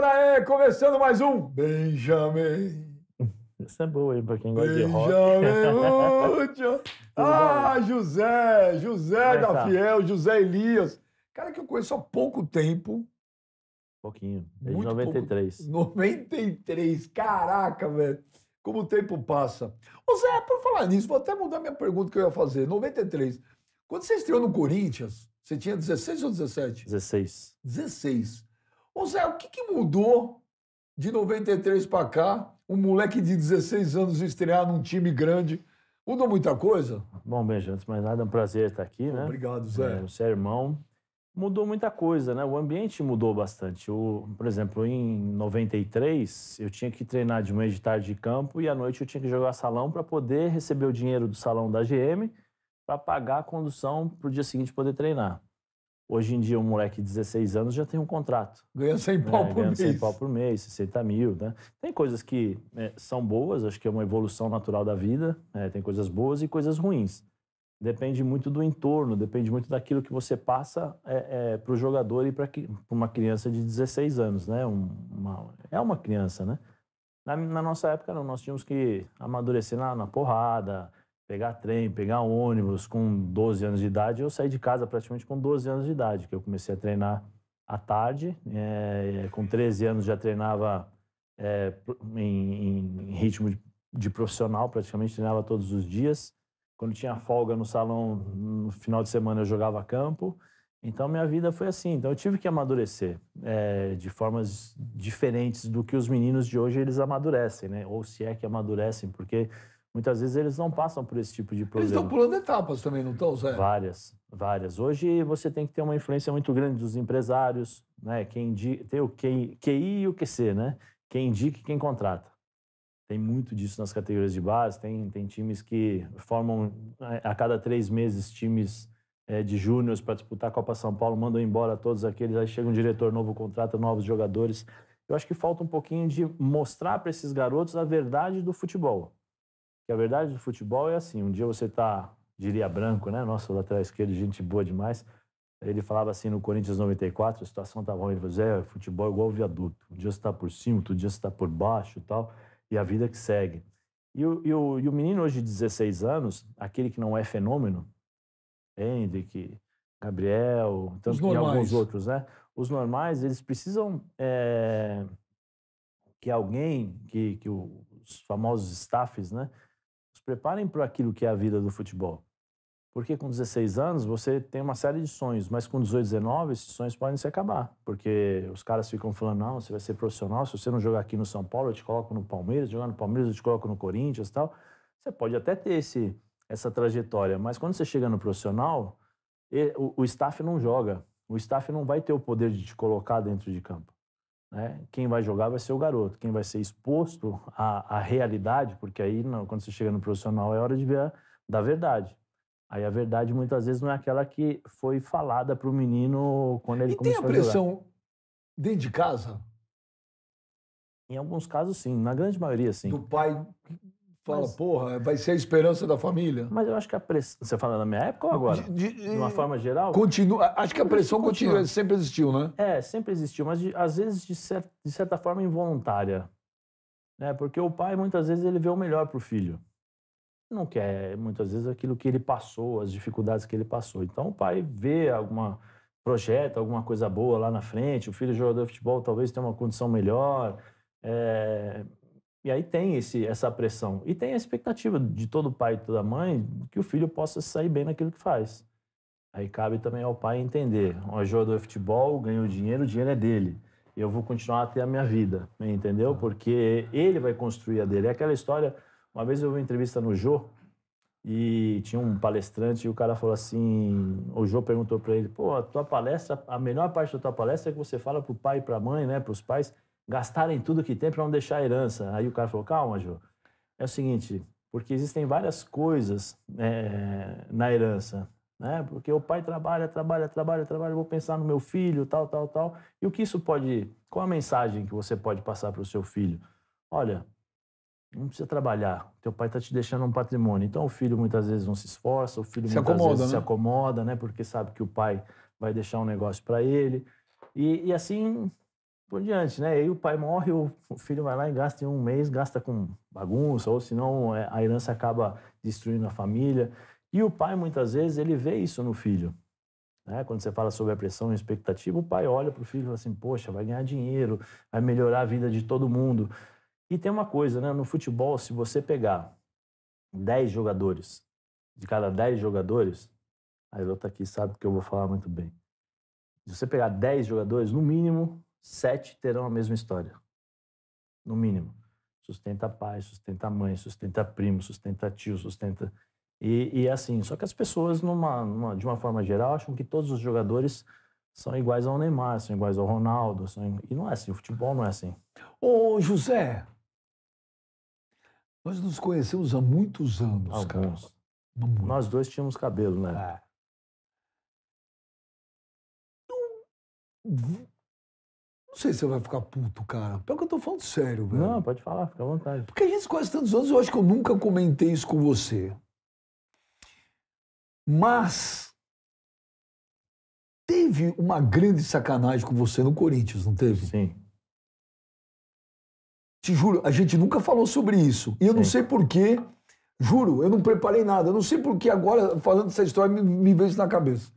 Maranhão, começando mais um Benjamin. Isso é boa aí pra quem gosta de rock. Benjamin Ah, José, José Vai é da tá? Fiel, José Elias. Cara que eu conheço há pouco tempo. Pouquinho, desde Muito 93. Pouco, 93, caraca, velho. Como o tempo passa. Ô Zé, por falar nisso, vou até mudar minha pergunta que eu ia fazer. 93. Quando você estreou no Corinthians, você tinha 16 ou 17? 16. 16. Ô Zé, o que, que mudou de 93 para cá? Um moleque de 16 anos estrear num time grande. Mudou muita coisa? Bom, bem, antes de mais nada, é um prazer estar aqui, né? Obrigado, Zé. É, você é irmão. Mudou muita coisa, né? O ambiente mudou bastante. O, por exemplo, em 93, eu tinha que treinar de manhã de tarde de campo e à noite eu tinha que jogar salão para poder receber o dinheiro do salão da GM para pagar a condução para o dia seguinte poder treinar. Hoje em dia, um moleque de 16 anos já tem um contrato. ganha 100 é, pau por mês, mês. 100 pau por mês, 60 mil. Né? Tem coisas que é, são boas, acho que é uma evolução natural da vida. Né? Tem coisas boas e coisas ruins. Depende muito do entorno, depende muito daquilo que você passa é, é, para o jogador e para uma criança de 16 anos. Né? Um, uma, é uma criança, né? Na, na, nossa época, não, nós tínhamos que amadurecer na, na porrada, pegar trem, pegar ônibus com 12 anos de idade. Eu saí de casa praticamente com 12 anos de idade, que eu comecei a treinar à tarde. É, com 13 anos já treinava é, em, em, ritmo de, de, profissional, praticamente treinava todos os dias. Quando tinha folga no salão, no final de semana eu jogava campo. Então minha vida foi assim. Então eu tive que amadurecer é, de formas diferentes do que os meninos de hoje eles amadurecem, né? Ou se é que amadurecem, porque Muitas vezes eles não passam por esse tipo de problema. Eles estão pulando etapas também, não estão, Zé? Várias, várias. Hoje você tem que ter uma influência muito grande dos empresários, né? Quem tem o QI, QI e o QC, né? Quem indica e quem contrata. Tem muito disso nas categorias de base. Tem, tem times que formam é, a cada três meses times é, de júniores para disputar a Copa São Paulo, mandam embora todos aqueles, aí chega um diretor novo, contrata novos jogadores. Eu acho que falta um pouquinho de mostrar para esses garotos a verdade do futebol. Que a verdade do futebol é assim: um dia você está, diria branco, né? nossa lateral esquerdo, gente boa demais. Ele falava assim no Corinthians 94, a situação estava ruim. Ele falou, Zé, futebol é igual viaduto. Um dia você está por cima, outro dia você está por baixo tal. E a vida que segue. E o, e o, e o menino hoje de 16 anos, aquele que não é fenômeno, Hendrick, Gabriel, tanto e alguns outros, né? Os normais, eles precisam é, que alguém, que, que os famosos staffs, né? preparem para aquilo que é a vida do futebol. Porque com 16 anos você tem uma série de sonhos, mas com 18, 19 esses sonhos podem se acabar. Porque os caras ficam falando: não, você vai ser profissional, se você não jogar aqui no São Paulo, eu te coloco no Palmeiras, jogar no Palmeiras, eu te coloco no Corinthians e tal. Você pode até ter esse, essa trajetória, mas quando você chega no profissional, o, o staff não joga. O staff não vai ter o poder de te colocar dentro de campo. Né? Quem vai jogar vai ser o garoto, quem vai ser exposto à, à realidade, porque aí não, quando você chega no profissional é hora de ver a, da verdade. Aí a verdade muitas vezes não é aquela que foi falada para o menino quando ele e começou a jogar. tem a pressão dentro de casa? Em alguns casos, sim. Na grande maioria, sim. Do pai Fala, mas, porra, vai ser a esperança da família. Mas eu acho que a pressão. Você fala na minha época ou agora? De, de, de uma forma geral? Continua. Acho que a pressão continua. continua, sempre existiu, né? É, sempre existiu, mas de, às vezes de, cer de certa forma involuntária. Né? Porque o pai, muitas vezes, ele vê o melhor para o filho. Não quer, muitas vezes, aquilo que ele passou, as dificuldades que ele passou. Então o pai vê alguma. projeto alguma coisa boa lá na frente, o filho jogador de futebol talvez tenha uma condição melhor. É, e aí tem esse, essa pressão. E tem a expectativa de todo pai e toda mãe que o filho possa sair bem naquilo que faz. Aí cabe também ao pai entender. O é jogador de futebol ganhou dinheiro, o dinheiro é dele. Eu vou continuar até a minha vida, entendeu? Tá. Porque ele vai construir a dele. É aquela história. Uma vez eu vi uma entrevista no Jô e tinha um palestrante e o cara falou assim: o Jô perguntou para ele, pô, a tua palestra, a melhor parte da tua palestra é que você fala pro pai e para a mãe, né, os pais gastarem tudo que tem para não deixar herança. Aí o cara falou: calma, Ju, é o seguinte, porque existem várias coisas é, na herança. Né? Porque o pai trabalha, trabalha, trabalha, trabalha, vou pensar no meu filho, tal, tal, tal. E o que isso pode. Qual a mensagem que você pode passar para o seu filho? Olha, não precisa trabalhar. Teu pai está te deixando um patrimônio. Então o filho muitas vezes não se esforça, o filho se muitas acomoda, vezes né? se acomoda, né? Porque sabe que o pai vai deixar um negócio para ele. E, e, assim por diante, né? E aí o pai morre, o filho vai lá e gasta em um mês, gasta com bagunça, ou senão é, a herança acaba destruindo a família. E o pai, muitas vezes, ele vê isso no filho. Né? Quando você fala sobre a pressão e expectativa, o pai olha para o filho e fala assim: Poxa, vai ganhar dinheiro, vai melhorar a vida de todo mundo. E tem uma coisa, né? No futebol, se você pegar 10 jogadores, de cada 10 jogadores, a Elô tá aqui, sabe que eu vou falar muito bem. Se você pegar 10 jogadores, no mínimo, sete terão a mesma história, no mínimo. Sustenta pai, sustenta mãe, sustenta primo, sustenta tio, sustenta. E, e é assim, só que as pessoas, numa, numa, de uma forma geral, acham que todos os jogadores são iguais ao Neymar, são iguais ao Ronaldo. São... E não é assim, o futebol não é assim. Ô, José, nós nos conhecemos há muitos anos, Alguns. cara. Nós dois tínhamos cabelo, né? É sei se você vai ficar puto, cara. Pelo que eu tô falando sério, velho. Não, pode falar, fica à vontade. Porque a gente se conhece tantos anos eu acho que eu nunca comentei isso com você. Mas teve uma grande sacanagem com você no Corinthians, não teve? Sim. Te juro, a gente nunca falou sobre isso. E eu Sim. não sei porquê, juro, eu não preparei nada. Eu não sei porquê agora, falando essa história, me, me veio isso na cabeça.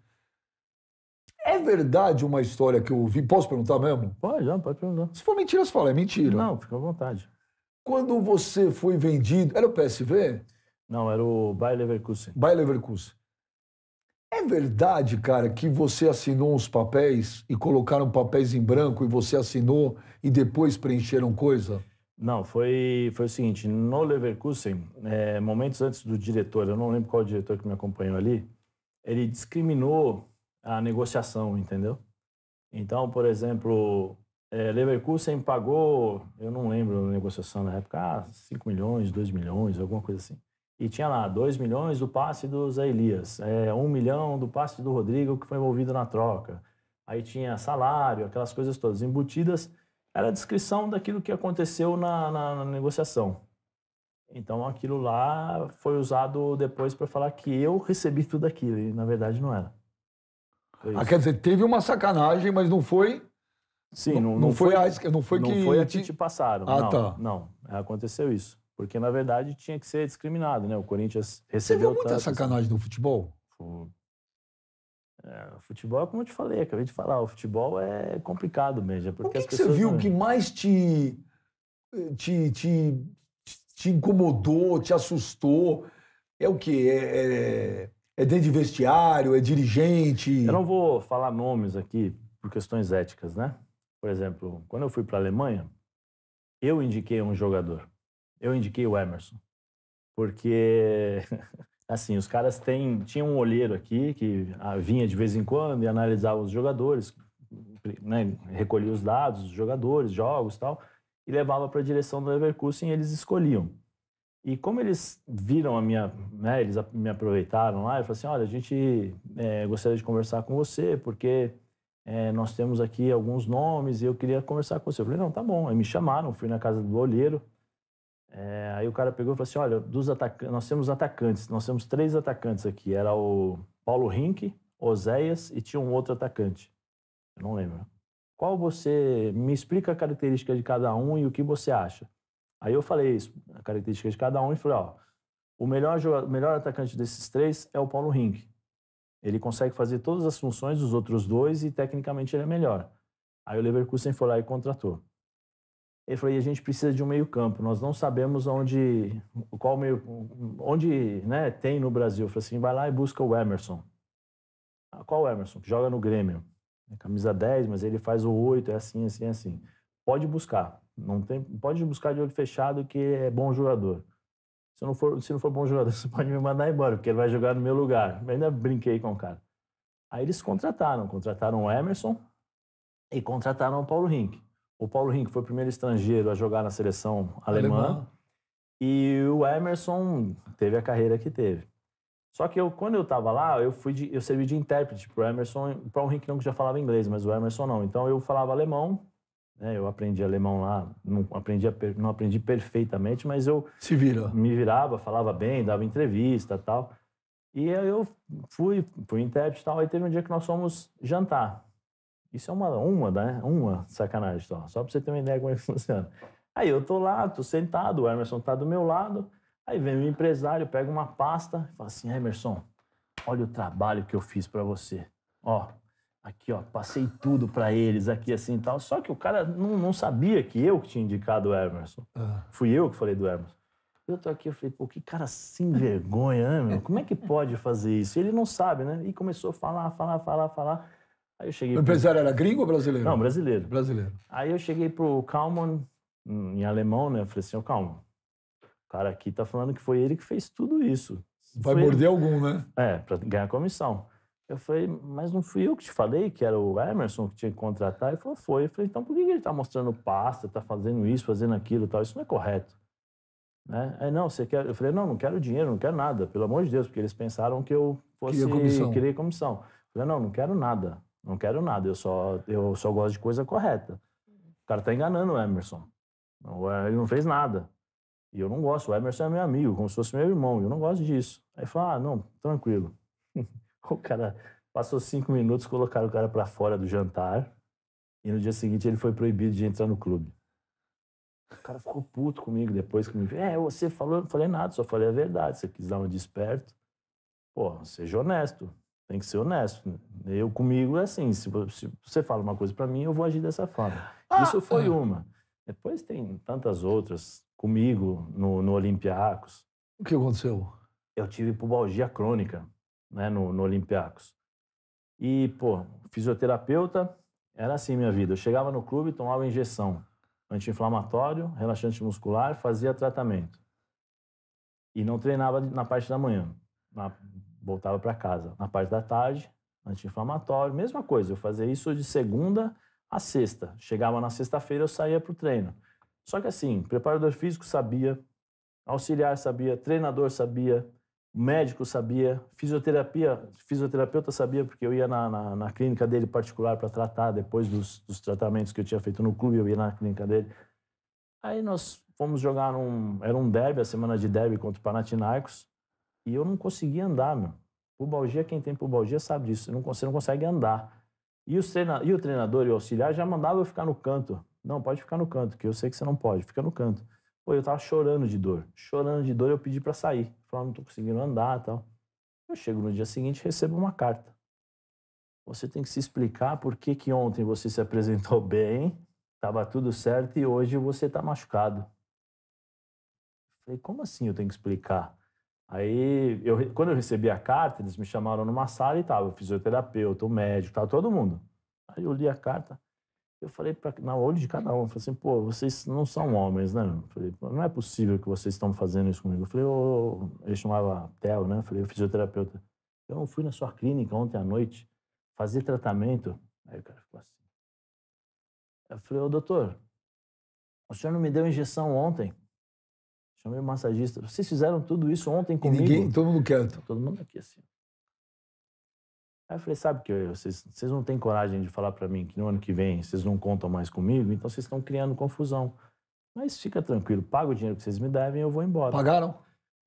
É verdade uma história que eu ouvi? Posso perguntar mesmo? Pode, não, pode perguntar. Se for mentira, você fala, é mentira. Não, fica à vontade. Quando você foi vendido, era o PSV? Não, era o Bayer Leverkusen. Bayer Leverkusen. É verdade, cara, que você assinou os papéis e colocaram papéis em branco e você assinou e depois preencheram coisa? Não, foi, foi o seguinte, no Leverkusen, é, momentos antes do diretor, eu não lembro qual diretor que me acompanhou ali, ele discriminou a negociação, entendeu? Então, por exemplo, é, Leverkusen pagou, eu não lembro a negociação na época, 5 ah, milhões, 2 milhões, alguma coisa assim. E tinha lá 2 milhões do passe do Zé Elias, é, eh, 1 um milhão do passe do Rodrigo que foi envolvido na troca. Aí tinha salário, aquelas coisas todas embutidas. Era a descrição daquilo que aconteceu na, na, na negociação. Então aquilo lá foi usado depois para falar que eu recebi tudo aquilo, e na verdade não era. É ah, quer dizer, teve uma sacanagem, mas não foi. Sim, não, não, não foi, foi a, não foi não que. Foi a que te passaram. Ah, não, tá. Não, aconteceu isso. Porque, na verdade, tinha que ser discriminado, né? O Corinthians recebeu. Você viu muita sacanagem no futebol? É, o futebol, é como eu te falei, acabei de falar, o futebol é complicado mesmo. É porque o que, que você viu não... que mais te, te, te, te incomodou, te assustou? É o quê? É, é é dentro de vestiário, é dirigente. Eu não vou falar nomes aqui por questões éticas, né? Por exemplo, quando eu fui para a Alemanha, eu indiquei um jogador. Eu indiquei o Emerson. Porque, assim, os caras têm, tinham um olheiro aqui que ah, vinha de vez em quando e analisava os jogadores, né? recolhia os dados dos jogadores, jogos tal, e levava para a direção do Leverkusen e eles escolhiam. E como eles viram a minha, né, eles me aproveitaram lá e falaram assim, olha, a gente é, gostaria de conversar com você porque é, nós temos aqui alguns nomes e eu queria conversar com você. Eu falei, não, tá bom. Aí me chamaram, fui na casa do olheiro. É, aí o cara pegou e falou assim, olha, dos atacantes, nós temos atacantes, nós temos três atacantes aqui. Era o Paulo Rink, Oséias e tinha um outro atacante. Eu não lembro. Qual você... Me explica a característica de cada um e o que você acha. Aí eu falei isso, a característica de cada um, e falei, ó, o melhor, jogador, melhor atacante desses três é o Paulo Ring. Ele consegue fazer todas as funções dos outros dois e tecnicamente ele é melhor. Aí o Leverkusen foi lá e contratou. Ele falou: e a gente precisa de um meio-campo, nós não sabemos onde qual meio onde, né, tem no Brasil. Eu falei assim, vai lá e busca o Emerson. Ah, qual Emerson? Que joga no Grêmio. É camisa 10, mas ele faz o 8, é assim, assim, assim. Pode buscar. Não tem, pode buscar de olho fechado que é bom jogador. Se não for, se não for bom jogador, você pode me mandar embora, porque ele vai jogar no meu lugar. Eu ainda brinquei com o cara. Aí eles contrataram, contrataram o Emerson e contrataram o Paulo Rink. O Paulo Rink foi o primeiro estrangeiro a jogar na seleção alemã. alemã. E o Emerson teve a carreira que teve. Só que eu, quando eu estava lá, eu fui de, eu servi de intérprete para o Emerson, para o Rink não que já falava inglês, mas o Emerson não. Então eu falava alemão né? Eu aprendi alemão lá, não aprendi, não aprendi perfeitamente, mas eu Se me virava, falava bem, dava entrevista tal. E aí eu fui, fui intérprete e tal. Aí teve um dia que nós fomos jantar. Isso é uma, uma, né? Uma sacanagem só. Só pra você ter uma ideia como é que funciona. Aí eu tô lá, tô sentado, o Emerson tá do meu lado. Aí vem o empresário, pega uma pasta e fala assim: Emerson, olha o trabalho que eu fiz para você. Ó, aqui, ó, passei tudo para eles aqui, assim e tal. Só que o cara não, não sabia que eu que tinha indicado o Emerson. Ah. Fui eu que falei do Emerson. Eu tô aqui, eu falei, pô, que cara sem vergonha, né, meu? Como é que pode fazer isso? Ele não sabe, né? E começou a falar, falar, falar, falar. Aí eu cheguei... O empresário pro... era gringo ou brasileiro? Não, brasileiro. Brasileiro. Aí eu cheguei pro Kalman, hum, em alemão, né? Eu falei assim, ô, oh, Kalman, o cara aqui tá falando que foi ele que fez tudo isso. Vai foi morder ele. algum, né? É, pra ganhar comissão. Eu falei, mas não fui eu que te falei que era o Emerson que tinha que contratar? Ele falou, foi. Eu falei, então por que ele está mostrando pasta, está fazendo isso, fazendo aquilo tal? Isso não é correto. Né? Aí, não, você quer... Eu falei, não, não quero dinheiro, não quero nada, pelo amor de Deus, porque eles pensaram que eu fosse... Queria comissão. Queria comissão. Eu falei, não, não quero nada, não quero nada, eu só, eu só gosto de coisa correta. O cara está enganando o Emerson. Ele não fez nada. E eu não gosto, o Emerson é meu amigo, como se fosse meu irmão, eu não gosto disso. Aí fala, ah, não, tranquilo. O cara passou cinco minutos, colocaram o cara para fora do jantar e no dia seguinte ele foi proibido de entrar no clube. O cara ficou puto comigo depois que me viu. É, você falou, eu não falei nada, só falei a verdade. Você quis dar uma desperto. Pô, seja honesto. Tem que ser honesto. Eu comigo é assim, se você fala uma coisa para mim, eu vou agir dessa forma. Ah, Isso foi ah. uma. Depois tem tantas outras comigo no, no Olympiacos. O que aconteceu? Eu tive pubalgia crônica né, no, no Olympiacos. E, pô, fisioterapeuta, era assim minha vida. Eu chegava no clube, tomava injeção, anti-inflamatório, relaxante muscular, fazia tratamento. E não treinava na parte da manhã. Na, voltava para casa. Na parte da tarde, anti-inflamatório, mesma coisa. Eu fazia isso de segunda a sexta. Chegava na sexta-feira, eu saía para o treino. Só que assim, preparador físico sabia, auxiliar sabia, treinador sabia, médico sabia, fisioterapia, fisioterapeuta sabia, porque eu ia na, na, na clínica dele particular para tratar, depois dos, dos, tratamentos que eu tinha feito no clube, eu ia na clínica dele. Aí nós fomos jogar num. Era um derby, a semana de derby contra o Panathinaikos, e eu não conseguia andar, meu. Pubalgia, quem tem pubalgia sabe disso, não, você não consegue andar. E, os treina, e o treinador e o auxiliar já mandavam eu ficar no canto. Não, pode ficar no canto, que eu sei que você não pode, fica no canto. Pô, eu tava chorando de dor, chorando de dor, eu pedi para sair falou, não estou conseguindo andar tal. Eu chego no dia seguinte e recebo uma carta. Você tem que se explicar por que, que ontem você se apresentou bem, estava tudo certo e hoje você está machucado. Falei, como assim eu tenho que explicar? Aí, eu, quando eu recebi a carta, eles me chamaram numa sala e estava o fisioterapeuta, o médico, estava todo mundo. Aí eu li a carta. Eu falei para na olho de cada um, eu falei assim, pô, vocês não são homens, né? Eu falei, não é possível que vocês estão fazendo isso comigo. Eu falei, ô, oh, ele chamava Theo, né? Eu falei, o fisioterapeuta. Eu não fui na sua clínica ontem à noite fazer tratamento. Aí o cara ficou assim. Eu falei, ô doutor, o senhor não me deu injeção ontem? Chamei o massagista. Vocês fizeram tudo isso ontem comigo? E ninguém, todo mundo quieto. Todo mundo aqui assim. Aí eu falei, sabe que vocês, não têm coragem de falar para mim que no ano que vem vocês não contam mais comigo, então vocês estão criando confusão. Mas fica tranquilo, paga o dinheiro que vocês me devem eu vou embora. Pagaram?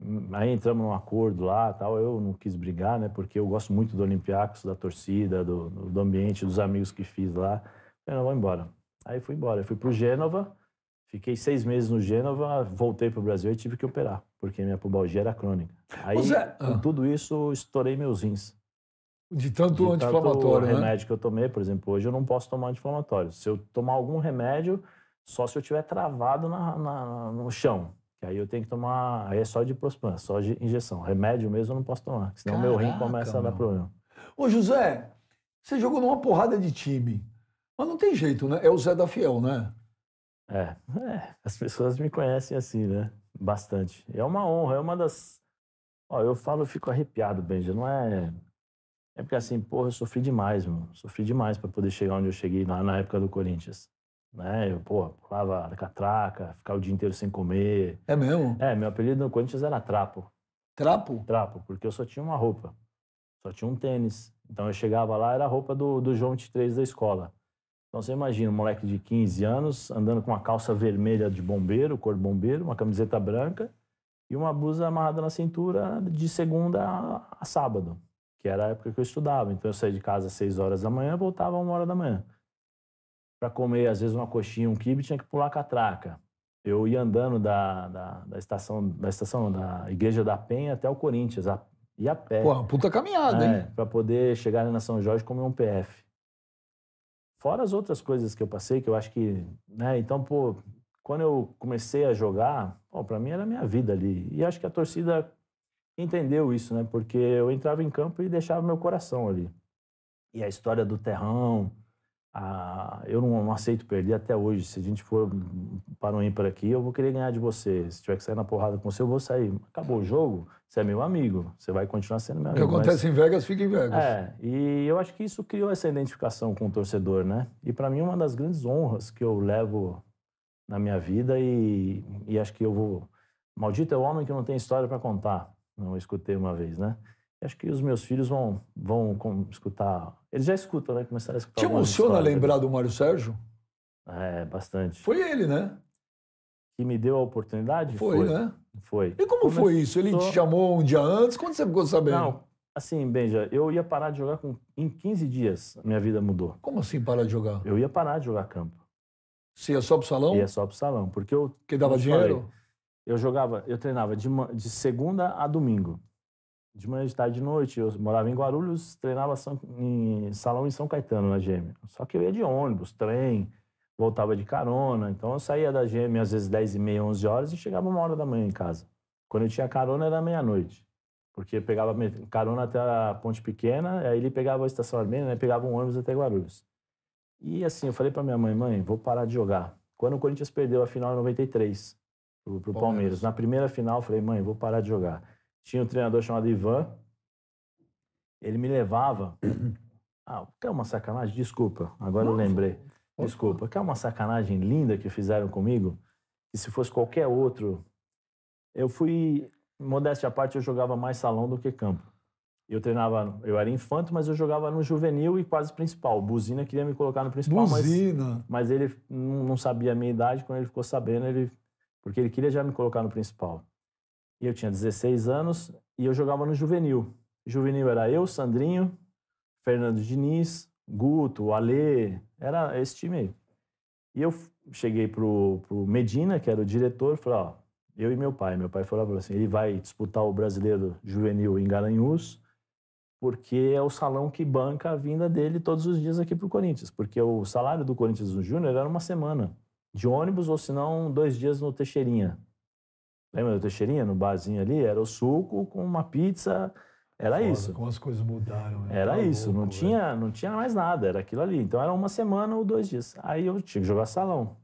Hum, aí entramos num acordo lá tal. Eu não quis brigar, né? Porque eu gosto muito do Olympiacos, da torcida, do, do ambiente, dos amigos que fiz lá. Eu não vou embora. Aí fui embora. Eu fui pro Gênova, fiquei seis meses no Gênova, voltei pro Brasil e tive que operar, porque minha pubalgia era crônica. Aí, com ah. tudo isso, estourei meus rins. De tanto anti-inflamatório, né? remédio que eu tomei, por exemplo, hoje eu não posso tomar anti-inflamatório. Se eu tomar algum remédio, só se eu estiver travado na, na, no chão. Que aí eu tenho que tomar. Aí é só de prospan, só de injeção. Remédio mesmo eu não posso tomar, senão Caraca, meu rim começa a dar problema. Ô, José, você jogou numa porrada de time. Mas não tem jeito, né? É o Zé da Fiel, né? É, é, as pessoas me conhecem assim, né? Bastante. É uma honra, é uma das. Ó, eu falo, eu fico arrepiado, Benja. Não é é porque assim, porra, eu sofri demais, mano. Sofri demais para poder chegar onde eu cheguei lá na época do Corinthians. Né? Eu, porra, pulava catraca, ficava o dia inteiro sem comer. É mesmo? É, meu apelido no Corinthians era Trapo. Trapo? Trapo, porque eu só tinha uma roupa. Só tinha um tênis. Então eu chegava lá, era a roupa do, do João 23 da escola. Então você imagina um moleque de 15 anos andando com uma calça vermelha de bombeiro, cor bombeiro, uma camiseta branca e uma blusa amarrada na cintura de segunda a, a sábado que era a época que eu estudava. Então eu saía de casa às 6 horas da manhã, voltava às hora da manhã. Para comer, às vezes, uma coxinha, um quibe, tinha que pular catraca. Eu ia andando da, da, da estação, da estação da Igreja da Penha até o Corinthians, a, e a pé. Pô, puta caminhada, é, hein? Para poder chegar na São Jorge e comer um PF. Fora as outras coisas que eu passei, que eu acho que. Né, então, pô, quando eu comecei a jogar, para mim era a minha vida ali. E acho que a torcida entendeu isso, né? Porque eu entrava em campo e deixava meu coração ali. E a história do terrão, a... eu não, não, aceito perder até hoje. Se a gente for hum, para um ímpar aqui, eu vou querer ganhar de você. Se tiver que sair na porrada com você, eu vou sair. Acabou o jogo, você é meu amigo, você vai continuar sendo meu amigo. O que acontece mas... em Vegas, fica em Vegas. É, e eu acho que isso criou essa identificação com o torcedor, né? E para mim, uma das grandes honras que eu levo na minha vida e, e acho que eu vou... Maldito é o homem que não tem história para contar não escutei uma vez, né? Acho que os meus filhos vão, vão com, escutar. Eles já escutam, né? Começaram a escutar. Te emociona lembrar do Mário Sérgio? É, bastante. Foi ele, né? Que me deu a oportunidade? Foi, foi. né? Foi. E como Começou... foi isso? Ele te chamou um dia antes? Quando você ficou sabendo? Não, assim, Benja, eu ia parar de jogar com... em 15 dias. Minha vida mudou. Como assim parar de jogar? Eu ia parar de jogar campo. Você ia só pro salão? Ia só pro salão, porque eu. Que dava dinheiro? Falei, eu jogava, eu treinava de, de segunda a domingo. De manhã, de tarde, de noite. Eu morava em Guarulhos, treinava São, em salão em São Caetano, na GM. Só que eu ia de ônibus, trem, voltava de carona. Então eu saía da GM às vezes 10 e meia, 11 horas e chegava uma hora da manhã em casa. Quando eu tinha carona era meia-noite. Porque pegava carona até a Ponte Pequena, aí ele pegava a Estação Armênia, né? pegava um ônibus até Guarulhos. E assim, eu falei para minha mãe, mãe, vou parar de jogar. Quando o Corinthians perdeu a final em 93, pro, pro Palmeiras. Na primeira final, falei, mãe, vou parar de jogar. Tinha um treinador chamado Ivan, ele me levava. Ah, que é uma sacanagem? Desculpa, agora Nossa. eu lembrei. Desculpa, que é uma sacanagem linda que fizeram comigo. E se fosse qualquer outro. Eu fui, modéstia à parte, eu jogava mais salão do que campo. Eu treinava, eu era infanto, mas eu jogava no juvenil e quase principal. Buzina queria me colocar no principal, Buzina. mas, mas ele não sabia a minha idade. Quando ele ficou sabendo, ele porque ele queria já me colocar no principal. E eu tinha 16 anos e eu jogava no juvenil. Juvenil era eu, Sandrinho, Fernando Diniz, Guto, Alê, era esse time aí. E eu cheguei pro, pro Medina, que era o diretor, falei, ó, eu e meu pai. Meu pai falou assim, ele vai disputar o brasileiro juvenil em Garanhuns, porque é o salão que banca a vinda dele todos os dias aqui pro Corinthians, porque o salário do Corinthians Júnior era uma semana de ônibus, ou se não, dois dias no Teixeirinha. Lembra do Teixeirinha, no barzinho ali? Era o suco com uma pizza. Era Foda, isso. Como as coisas mudaram. Né? Era tá isso, louco, não, tinha, não tinha mais nada, era aquilo ali. Então era uma semana ou dois dias. Aí eu tinha que jogar salão.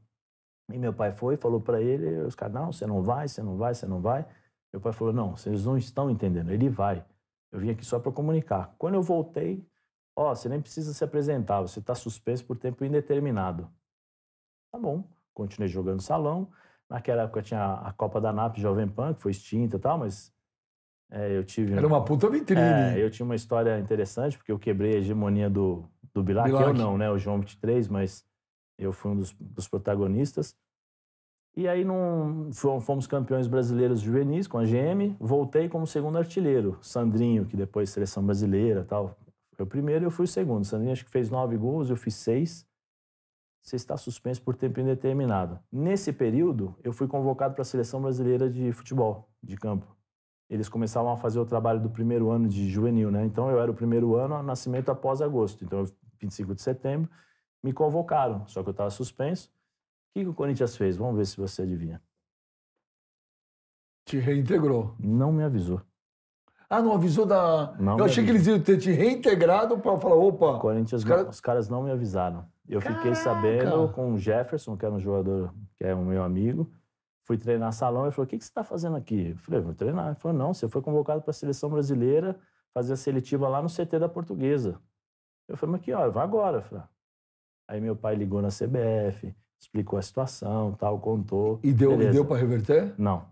E meu pai foi, falou para ele, os caras, não, você não vai, você não vai, você não vai. Meu pai falou, não, vocês não estão entendendo, ele vai. Eu vim aqui só para comunicar. Quando eu voltei, ó, oh, você nem precisa se apresentar, você está suspenso por tempo indeterminado. Tá bom continuei jogando salão. Naquela época tinha a Copa da NAP Jovem Pan, que foi extinta e tal, mas é, eu tive. Era uma puta vitrine. É, eu tinha uma história interessante, porque eu quebrei a hegemonia do, do Bilac, Bilac. eu não, né? O João 23, mas eu fui um dos, dos protagonistas. E aí num, fomos campeões brasileiros juvenis com a GM, voltei como segundo artilheiro. Sandrinho, que depois seleção brasileira tal, foi o primeiro eu fui o segundo. Sandrinho acho que fez nove gols, eu fiz seis você está suspenso por tempo indeterminado. Nesse período, eu fui convocado para a Seleção Brasileira de Futebol, de campo. Eles começavam a fazer o trabalho do primeiro ano de juvenil, né? Então, eu era o primeiro ano, nascimento após agosto. Então, 25 de setembro, me convocaram, só que eu estava suspenso. O que, que o Corinthians fez? Vamos ver se você adivinha. Te reintegrou. Não me avisou. Ah, não avisou da. Não eu achei avisou. que eles iam ter te reintegrado para falar, opa. Corinthians, os, cara... os caras não me avisaram. Eu Caraca. fiquei sabendo com o Jefferson, que era um jogador, que é um meu amigo. Fui treinar salão, ele falou: O que, que você está fazendo aqui? Eu falei: Vou treinar. Ele falou: Não, você foi convocado para a seleção brasileira fazer a seletiva lá no CT da Portuguesa. Eu falei: Mas aqui, ó, Vai agora. Falei, ah. Aí meu pai ligou na CBF, explicou a situação, tal, contou. E deu, e deu para reverter? Não.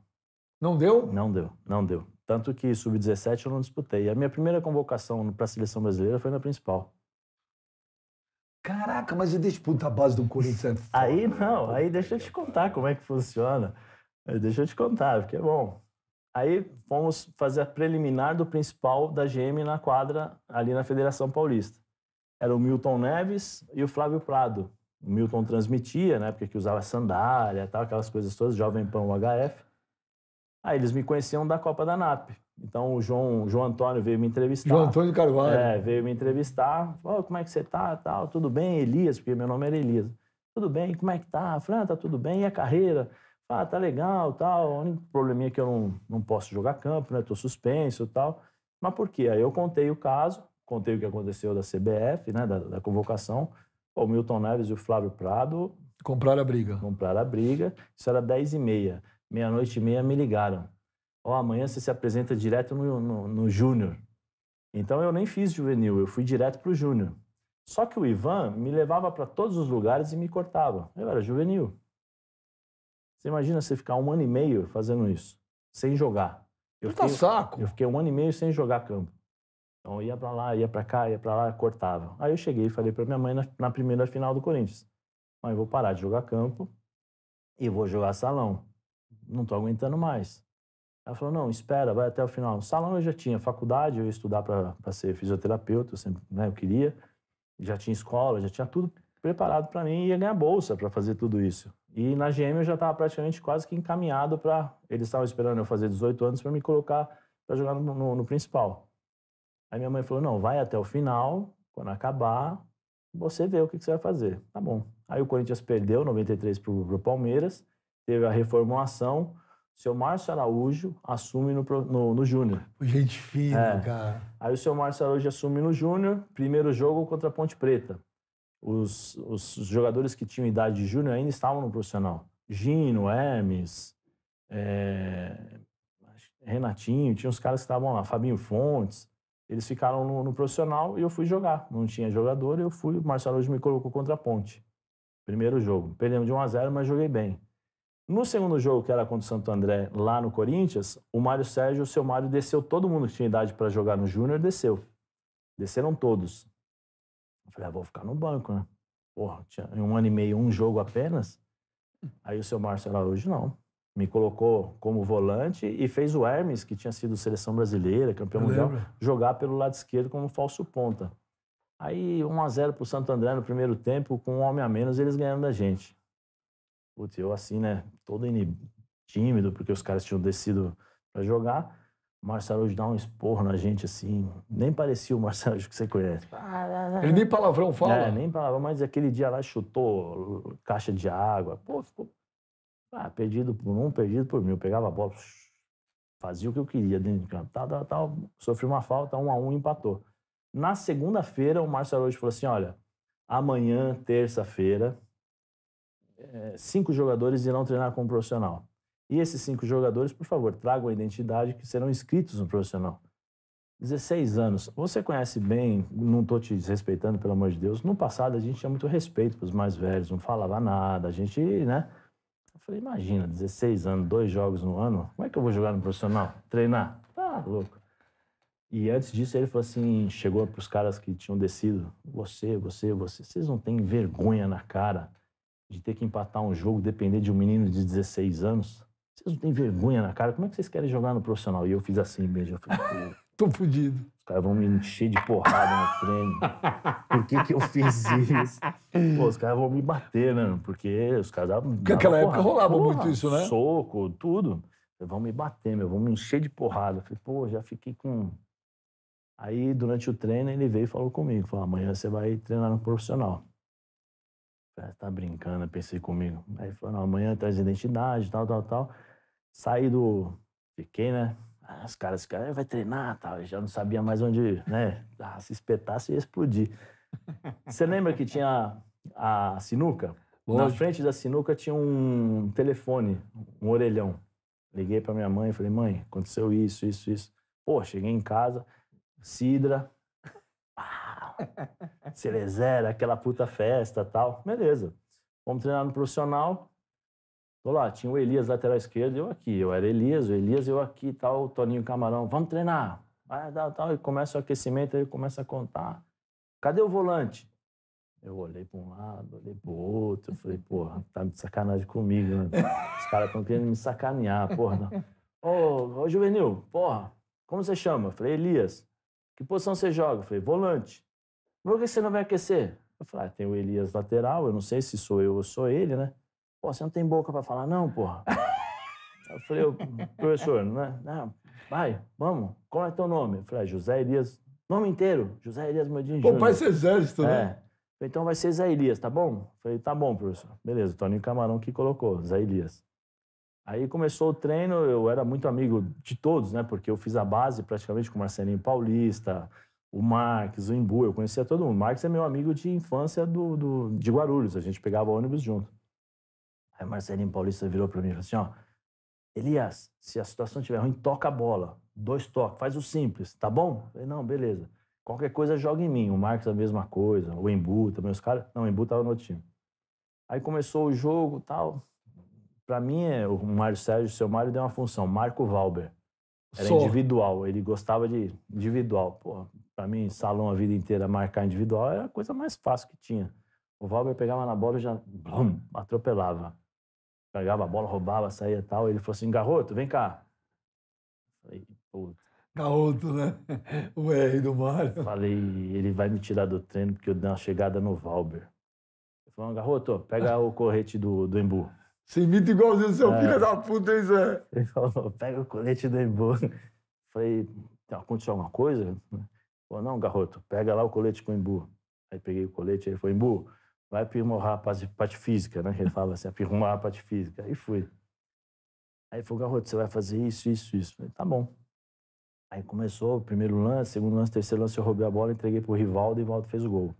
Não deu? Não deu, não deu. Tanto que sub-17 eu não disputei. A minha primeira convocação para a seleção brasileira foi na principal. Caraca, mas e disputa a base do Corinthians? É aí né? não, é aí deixa eu te contar como é que funciona. Deixa eu te contar, porque é bom. Aí fomos fazer a preliminar do principal da GM na quadra, ali na Federação Paulista. Era o Milton Neves e o Flávio Prado. O Milton transmitia, né? Porque usava sandália, tal, aquelas coisas todas, Jovem Pão HF. Aí ah, eles me conheciam da Copa da NAP. Então o João, João Antônio veio me entrevistar. João Antônio Carvalho. É, veio me entrevistar. Falou, oh, como é que você tá? Tal, tudo bem, Elias, porque meu nome era Elias. Tudo bem, como é que tá? Fran, ah, tá tudo bem, e a carreira? Ah, tá legal, tal. O único probleminha é que eu não, não posso jogar campo, né? Tô suspenso tal. Mas por quê? Aí eu contei o caso, contei o que aconteceu da CBF, né? Da, da convocação. O Milton Neves e o Flávio Prado... Compraram a briga. Compraram a briga. Isso era 10 e meia meia-noite e meia, me ligaram. Ó, oh, amanhã você se apresenta direto no, no, no Júnior. Então eu nem fiz juvenil, eu fui direto para o Júnior. Só que o Ivan me levava para todos os lugares e me cortava. Eu era juvenil. Você imagina você ficar um ano e meio fazendo isso, sem jogar. Eu Puta saco! Eu fiquei um ano e meio sem jogar campo. Então ia para lá, ia para cá, ia para lá, cortava. Aí eu cheguei e falei para minha mãe na, na, primeira final do Corinthians: Mãe, vou parar de jogar campo e vou jogar salão não estou aguentando mais. Ela falou, não, espera, vai até o final. O salão eu já tinha, faculdade, eu ia estudar para ser fisioterapeuta, eu sempre, né, eu queria. Já tinha escola, já tinha tudo preparado para mim e ia ganhar bolsa para fazer tudo isso. E na GM eu já estava praticamente quase que encaminhado para... Eles estavam esperando eu fazer 18 anos para me colocar para jogar no, no, no principal. Aí minha mãe falou, não, vai até o final, quando acabar, você vê o que, que, você vai fazer. Tá bom. Aí o Corinthians perdeu 93 para pro Palmeiras teve a reformulação, o seu Márcio Araújo assume no, no, no Júnior. Gente fina, é. cara. Aí o seu Márcio Araújo assume no Júnior, primeiro jogo contra a Ponte Preta. Os, os jogadores que tinham idade de Júnior ainda estavam no profissional. Gino, Hermes, é, Renatinho, tinha uns caras que estavam lá, Fabinho Fontes. Eles ficaram no, no, profissional e eu fui jogar. Não tinha jogador, eu fui. O Márcio Araújo me colocou contra a Ponte. Primeiro jogo. Perdemos de 1 a 0 mas joguei bem. No segundo jogo, que era contra o Santo André, lá no Corinthians, o Mário Sérgio, o seu Mário desceu, todo mundo que tinha idade para jogar no Júnior desceu. Desceram todos. Eu falei, ah, vou ficar no banco, né? Porra, tinha um ano e meio, um jogo apenas. Aí o seu Márcio hoje não. Me colocou como volante e fez o Hermes, que tinha sido seleção brasileira, campeão mundial, jogar pelo lado esquerdo como falso ponta. Aí 1 a 0 pro Santo André no primeiro tempo, com um homem a menos, eles ganharam da gente. Putz, eu assim, né, todo tímido, porque os caras tinham descido para jogar. O Marcelo dá um esporro na gente, assim. Nem parecia o Marcelo que você conhece. Ele nem palavrão fala. É, nem palavrão, mas aquele dia lá chutou uh, caixa de água. Pô, ficou ah, perdido por um, perdido por mil. Eu pegava a bola, fazia o que eu queria dentro de campo. Tal, tal, tal. Sofri uma falta, um a um, empatou. Na segunda-feira, o Marcelo falou assim: olha, amanhã, terça-feira, eh, cinco jogadores irão treinar como profissional. E esses cinco jogadores, por favor, tragam a identidade que serão inscritos no profissional. 16 anos. Você conhece bem, não estou te desrespeitando, pelo amor de Deus. No passado, a gente tinha muito respeito para os mais velhos, não falava nada, a gente, né? Eu falei, imagina, 16 anos, dois jogos no ano, como é que eu vou jogar no profissional? Treinar? Tá louco. E antes disso, ele falou assim: chegou para os caras que tinham descido, você, você, você, vocês não têm vergonha na cara de ter que empatar um jogo, depender de um menino de 16 anos. Vocês não têm vergonha na cara? Como é que vocês querem jogar no profissional? E eu fiz assim mesmo. Eu falei, Tô fudido. Os caras vão me encher de porrada no treino. Por que, que eu fiz isso? Pô, os caras vão me bater, né? Porque os caras davam. Porque naquela época rolava Porra, muito isso, né? Soco, tudo. Vão me bater, meu, vão me encher de porrada. Eu falei, pô, já fiquei com. Aí, durante o treino, ele veio e falou comigo: falou, amanhã você vai treinar no profissional. Ah, você tá brincando, pensei comigo. Aí falou, amanhã traz identidade, tal, tal, tal. Saí do. Fiquei, né? Ah, os caras, ficaram, ah, vai treinar, tal. Eu já não sabia mais onde, né? Ah, se espetasse, ia explodir. Você lembra que tinha a, a sinuca? Lógico. Na frente da sinuca tinha um telefone, um orelhão. Liguei para minha mãe e falei, mãe, aconteceu isso, isso, isso. Pô, cheguei em casa, Sidra, Cerezera, é aquela puta festa tal. Beleza. Vamos treinar no profissional. Tô lá, tinha o Elias lateral esquerdo eu aqui. Eu era Elias, o Elias eu aqui tal, o Toninho Camarão. Vamos treinar. Vai dar tal. E começa o aquecimento, aí começa a contar. Cadê o volante? Eu olhei para um lado, olhei para outro. outro, falei, porra, tá de sacanagem comigo, né? Os caras estão querendo me sacanear, porra. Ô, ô, Juvenil, porra, como você chama? Eu falei, Elias. Que posição você joga? Eu falei, volante. Por que você não vai aquecer? Eu falei, ah, tem o Elias lateral, eu não sei se sou eu ou sou ele, né? Pô, você não tem boca para falar, não, porra. eu falei, professor, né? Não, vai, vamos, qual é teu nome? Eu falei, ah, José Elias, nome inteiro, José Elias Modinho Júnior. Pô, pai exército, é. né? É. Então vai ser Zé Elias, tá bom? Eu falei, tá bom, professor. Beleza, Tony Toninho Camarão que colocou, Zé Elias. Aí começou o treino, eu era muito amigo de todos, né? Porque eu fiz a base praticamente com Marcelinho Paulista, o Max, o Imbu, eu conhecia todo mundo. O é meu amigo de infância do, do de Guarulhos, a gente pegava ônibus junto. Aí Marcelinho Paulista virou para mim e falou assim: ó, Elias, se a situação estiver ruim, toca a bola. Dois toques, faz o simples, tá bom? Eu falei, não, beleza. Qualquer coisa joga em mim. O Marcos a mesma coisa, o Embu também, os caras. Não, o Embu tava no outro time. Aí começou o jogo tal. Para mim, é, o Mário Sérgio, o seu Mário, deu uma função. Marco Valber. Era individual, ele gostava de individual. Porra, para mim, salão a vida inteira, marcar individual, era a coisa mais fácil que tinha. O Valber pegava na bola e já blum, atropelava. Pegava a bola, roubava, saía e tal. Ele falou assim, garoto, vem cá. Falei, puta. Garoto, né? O R do Mário. Falei, ele vai me tirar do treino porque eu dei uma chegada no Valber. Ele falou, garoto, pega o correte do, do Embu. Você imita igualzinho seu é. filho da puta, hein, Zé? Ele falou, pega o colete do Embu. Falei, aconteceu alguma coisa? Falou, não, garoto, pega lá o colete com o Imbu. Aí peguei o colete, ele falou, Imbu, vai aprimorar a parte, parte física, né? Ele falava assim, aprimorar a parte física. Aí fui. Aí falou, garoto, você vai fazer isso, isso, isso. Falei, tá bom. Aí começou o primeiro lance, segundo lance, terceiro lance, eu roubei a bola, entreguei pro Rivaldo e o Rivaldo fez o gol.